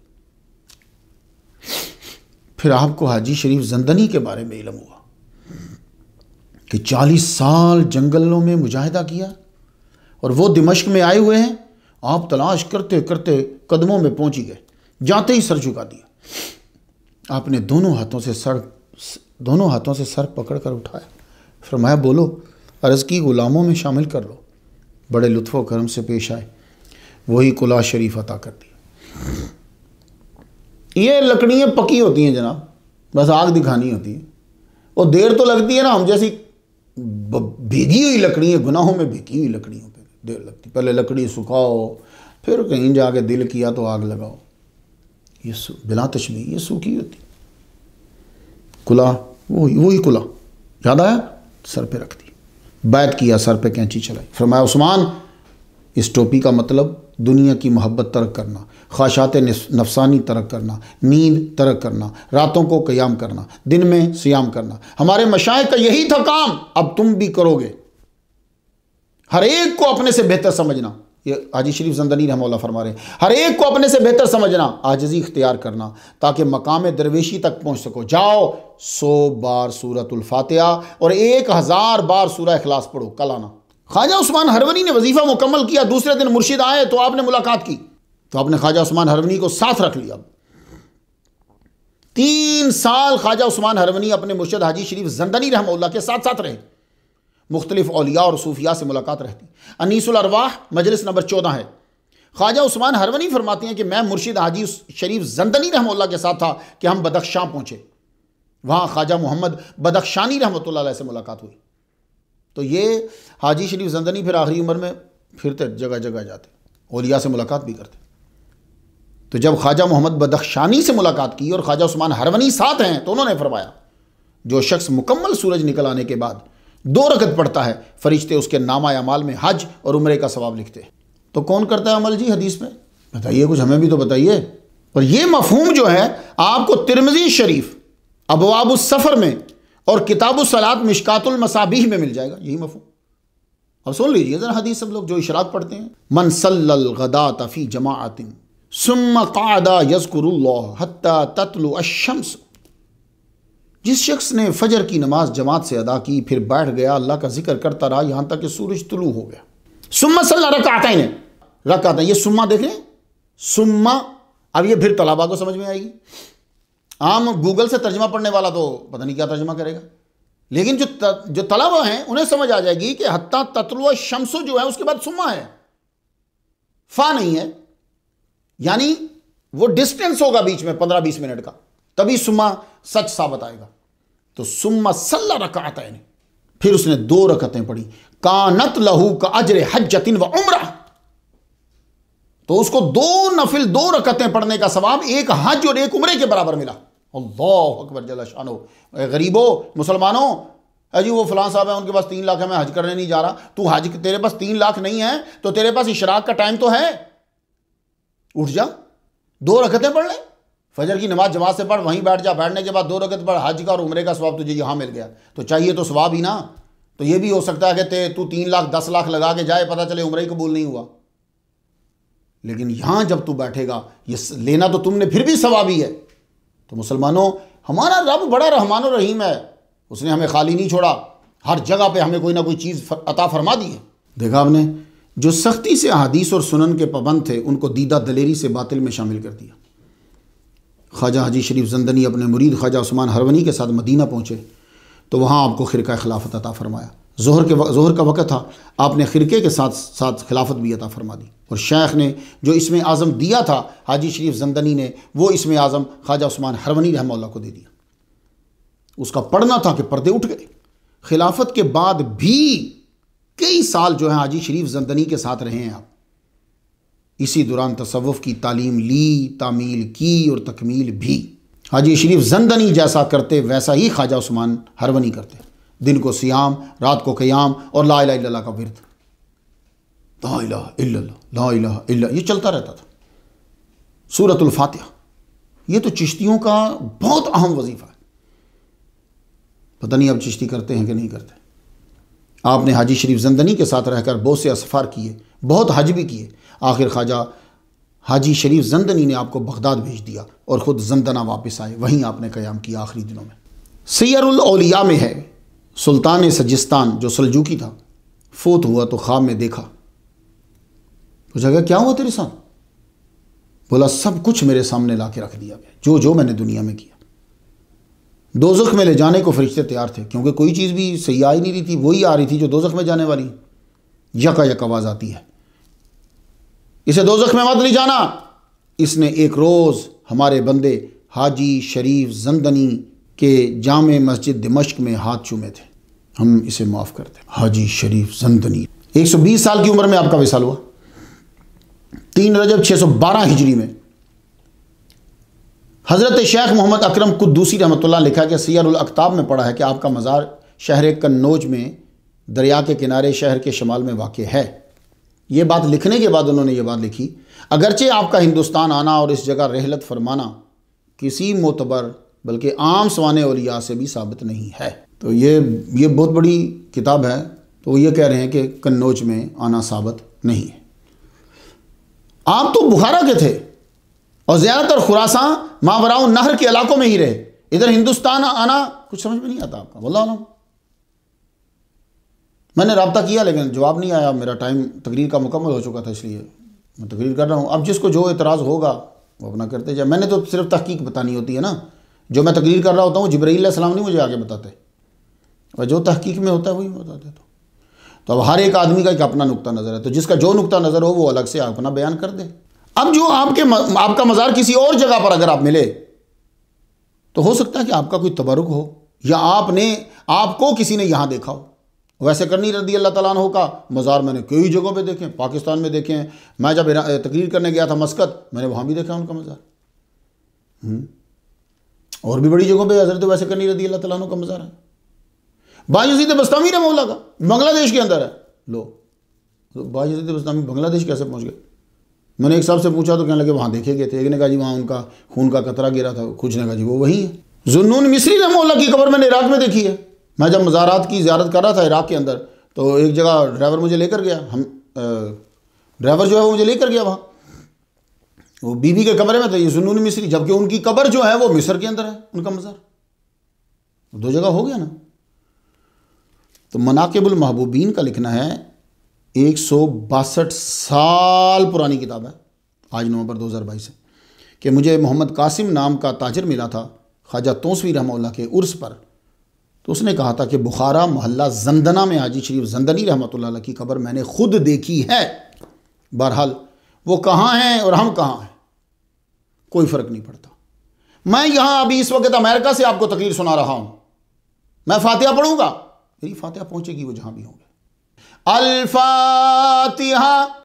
फिर आपको हाजी शरीफ जंदनी के बारे में इलम हुआ कि चालीस साल जंगलों में मुजाहिदा किया और वो दिमश्क में आए हुए हैं आप तलाश करते करते कदमों में पहुंच ही गए जाते ही सर झुका दिया आपने दोनों हाथों से सर दोनों हाथों से सर पकड़ कर उठाया फरमाया बोलो अर्ज़ की ग़ुलामों में शामिल कर लो बड़े लुत्फ़ करम से पेश आए वही कुला शरीफ अता कर दिया ये लकड़ियाँ पकी होती हैं जनाब बस आग दिखानी होती है और देर तो लगती है ना हम जैसी भीगी हुई लकड़ी है गुनाहों में भीगी हुई लकड़ियों पर देर लगती पहले लकड़ी सुखाओ फिर कहीं जाके दिल किया तो आग लगाओ ये बिना तश्मी ये सूखी होती कुला वो वही कुला याद आया सर पे रख दी बैत किया सर पे कैंची चलाई फरमाया उस्मान इस टोपी का मतलब दुनिया की मोहब्बत तर्क करना ख्वाशात नफसानी तरक करना नींद तरक करना रातों को क़याम करना दिन में सियाम करना हमारे मशाए का यही था काम अब तुम भी करोगे हर एक को अपने से बेहतर समझना ये हाजी शरीफ जंदनी रहमौला फरमा रहे हर एक को अपने से बेहतर समझना आजजी इख्तियार करना ताकि मकाम दरवेशी तक पहुँच सको जाओ सौ बार सूरतुल्फातहा और एक हज़ार बार सूरह अखलास पढ़ो कल आना ख्वाजा उस्मान हरवनी ने वजीफ़ा मुकम्मल किया दूसरे दिन मुर्शिद आए तो आपने मुलाकात की तो आपने ख्वाजा उस्मान हरवनी को साथ रख लिया तीन साल ख्वाजा उस्मान हरवनी अपने मुर्शद हाजी शरीफ जंदनी रहमोल्ला के साथ साथ रहे मुख्तलिफ अलिया और सूफिया से मुलाकात रहती अनीसुल अरवाह मजलिस नंबर चौदह है ख्वाजा उस्मान हरवनी फरमाती हैं कि मैं मुर्शिद हाजी शरीफ जंदनी रहमल्ला के साथ था कि हम बदख्शां पहुंचे वहाँ ख्वाजा मोहम्मद बदख्शानी रहमत से मुलाकात हुई तो ये हाजी शरीफ जंदनी फिर आखिरी उम्र में फिरते जगह जगह जाते ओलिया से मुलाकात भी करते तो जब ख्वाजा मोहम्मद बदख्शानी से मुलाकात की और ख्वाजा उस्मान हरवनी साथ हैं तो उन्होंने फरमाया जो शख्स मुकम्मल सूरज निकल आने के बाद दो रकत पढ़ता है फरिश्ते उसके नामा अमाल में हज और उम्र का सवाब लिखते हैं तो कौन करता है अमल जी हदीस में बताइए कुछ हमें भी तो बताइए और ये मफहूम जो है आपको तिरमजी शरीफ अबवाब सफ़र में और किताब सलात मिशकातुल में मिल जाएगा यही मफहूम अब सुन लीजिए ज़रा हदीस सब लोग जो इशरात पढ़ते हैं मनसल गदा तफ़ी जमातिन सुम कादा अशम्स जिस शख्स ने फजर की नमाज जमात से अदा की फिर बैठ गया अल्लाह का जिक्र करता रहा यहां तक कि सूरज तुलू हो गया सुम्मा सल्ला रखा ही रकाता ये सुम्मा देख लें हैं सुम्मा अब ये फिर तलाबा को समझ में आएगी आम गूगल से तर्जमा पढ़ने वाला तो पता नहीं क्या तर्जमा करेगा लेकिन जो त, जो तलाबा हैं उन्हें समझ आ जाएगी कि हत्ता तत्ल शमसो जो है उसके बाद सुम्मा है फा नहीं है यानी वो डिस्टेंस होगा बीच में पंद्रह बीस मिनट का तभी सुम्मा सच साबत आएगा तो सुम्मा सल्ला रकात फिर उसने दो रकतें पढ़ी कानत लहू का अजर हजतिन व उम्र तो उसको दो नफिल दो रकतें पढ़ने का सवाब एक हज और एक उम्र के बराबर मिला अल्लाह अकबर जला शानो गरीबो मुसलमानों अजी वो फलां साहब है उनके पास तीन लाख है मैं हज करने नहीं जा रहा तू हज तेरे पास तीन लाख नहीं है तो तेरे पास इशराक का टाइम तो है उठ जा दो रखतें पढ़ ले फजर की नमाज जमात से पढ़ वहीं बैठ जा बैठने के बाद दो रकत पढ़ हाज का और उम्र का स्वाब तुझे यहाँ मिल गया तो चाहिए तो स्वाब ही ना तो ये भी हो सकता है कि तू तीन लाख दस लाख लगा के जाए पता चले उम्र ही कबूल नहीं हुआ लेकिन यहाँ जब तू बैठेगा ये लेना तो तुमने फिर भी सवाब ही है तो मुसलमानों हमारा रब बड़ा रहमान रहीम है उसने हमें खाली नहीं छोड़ा हर जगह पे हमें कोई ना कोई चीज़ अता फरमा दी है देखा आपने जो सख्ती से अदीस और सुनन के पाबंद थे उनको दीदा दलेरी से बातिल में शामिल कर दिया ख्वाजा हाजी शरीफ जंदनी अपने मुरीद ख्वाजा उस्मान हरवनी के साथ मदीना पहुँचे तो वहाँ आपको खिरका खिलाफत अता फरमाया जहर के जहर का वक़्त था आपने खिरके के साथ साथ खिलाफत भी अता फरमा दी और शेख ने जो इसमें आज़म दिया था हाजी शरीफ जंदनी ने वो इसमें आज़म ख्वाजा उस्मान हरवनी रहमल्ला को दे दिया उसका पढ़ना था कि पर्दे उठ गए खिलाफत के बाद भी कई साल जो है हाजी शरीफ जंदनी के साथ रहे हैं आप इसी दौरान तसवुफ़ की तालीम ली तामील की और तकमील भी हाजी शरीफ जंदनी जैसा करते वैसा ही ख्वाजा उस्मान हरवनी करते दिन को सियाम रात को क्याम और ला इला का विरत ला ला इला ये चलता रहता था सूरतुल्फातिहा ये तो चिश्तियों का बहुत अहम वजीफ़ा है पता नहीं अब चिश्ती करते हैं कि नहीं करते आपने हाजी शरीफ जंदनी के साथ रहकर बहुत से असफ़ार किए बहुत हज भी किए आखिर ख्वाजा हाजी शरीफ जंदनी ने आपको बगदाद भेज दिया और ख़ुद जंदना वापस आए वहीं आपने क़याम किया आखिरी दिनों में सैरुलौलिया में है सुल्तान सजिस्तान जो सलजूकी था फोत हुआ तो ख्वाब में देखा पूछा गया क्या हुआ तेरे साथ बोला सब कुछ मेरे सामने ला के रख दिया गया जो जो मैंने दुनिया में किया दोजख में ले जाने को फरिश्ते तैयार थे क्योंकि कोई चीज़ भी सही आ ही नहीं रही थी वही आ रही थी जो दोजख में जाने वाली यका यक आवाज़ आती है इसे दोजख में मत ले जाना इसने एक रोज़ हमारे बंदे हाजी शरीफ जंदनी के जाम मस्जिद दमश्क में हाथ चूमे थे हम इसे माफ़ करते हाजी शरीफ जंदनी 120 साल की उम्र में आपका विशाल हुआ तीन रजब 612 हिजरी में हज़रत शेख मोहम्मद अकरम दूसरी रहमत लिखा कि सैरकताब में पढ़ा है कि आपका मज़ार शहर कन्नौज में दरिया के किनारे शहर के शमाल में वाक़ है ये बात लिखने के बाद उन्होंने ये बात लिखी अगरचे आपका हिंदुस्तान आना और इस जगह रहलत फरमाना किसी मोतबर बल्कि आम सवान औलिया से भी साबित नहीं है तो ये ये बहुत बड़ी किताब है तो ये कह रहे हैं कि कन्नौज में आना साबित नहीं है आप तो बुखारा के थे और ज़्यादातर खुरासा मावराओं नहर के इलाकों में ही रहे इधर हिंदुस्तान आना कुछ समझ में नहीं आता आपका आलम मैंने रबता किया लेकिन जवाब नहीं आया मेरा टाइम तकरीर का मुकम्मल हो चुका था इसलिए मैं तकरीर कर रहा हूँ अब जिसको जो एतराज़ होगा वो अपना करते जाए मैंने तो सिर्फ तहकीक बतानी होती है ना जो मैं तकरीर कर रहा होता हूँ जबरी सलाम नहीं मुझे आगे बताते और जो तहकीक में होता है वही बता देता हूँ तो।, तो अब हर एक आदमी का एक अपना नुकता नज़र है तो जिसका जो नुकता नज़र हो वो अलग से अपना बयान कर दे अब जो आपके आपका मज़ार किसी और जगह पर अगर आप मिले तो हो सकता है कि आपका कोई तबरुक हो या आपने आपको किसी ने यहाँ देखा हो वैसे करनी रदी अल्लाह तला का मज़ार मैंने कई जगहों पे देखे पाकिस्तान में देखे हैं मैं जब तकरीर करने गया था मस्कत मैंने वहाँ भी देखा उनका मज़ार हम्म। और भी बड़ी जगहों पे हजरत वैसे करनी रदी अल्लाह तला का मज़ार है बाजीद बस्तानी ने मौला का बांग्लादेश के अंदर है लो तो बाजुजीद बस्तानी बांग्लादेश कैसे पहुँच गए मैंने एक साहब से पूछा तो कहने लगे वहाँ देखे गए थे एक ने कहा जी वहाँ उनका खून का कतरा गिरा था कुछ ने कहा जी वो वही है जुनून मिस्री मोहल्ला की कबर मैंने इराक में देखी है मैं जब मज़ारात की ज्यारत कर रहा था इराक के अंदर तो एक जगह ड्राइवर मुझे लेकर गया हम ड्राइवर जो है वो मुझे लेकर गया वहाँ वो बीबी के कमरे में थे ये जुनून मिस्री जबकि उनकी कबर जो है वो मिस्र के अंदर है उनका मज़ार दो जगह हो गया ना तो मनाकेबुल महबूबीन का लिखना है एक साल पुरानी किताब है आज नवंबर 2022 है कि मुझे मोहम्मद कासिम नाम का ताजर मिला था ख्वाजा तोसवी रहमल्ला के उर्स पर तो उसने कहा था कि बुखारा मोहल्ला जंदना में हाजी शरीफ जंदनी रहमत की खबर मैंने खुद देखी है बहरहाल वो कहाँ हैं और हम कहाँ हैं कोई फ़र्क नहीं पड़ता मैं यहाँ अभी इस वक्त अमेरिका से आपको तकलीर सुना रहा हूँ मैं फातिहा पढ़ूंगा मेरी फातिहा पहुँचेगी वो जहाँ भी होंगे अल्फातिहा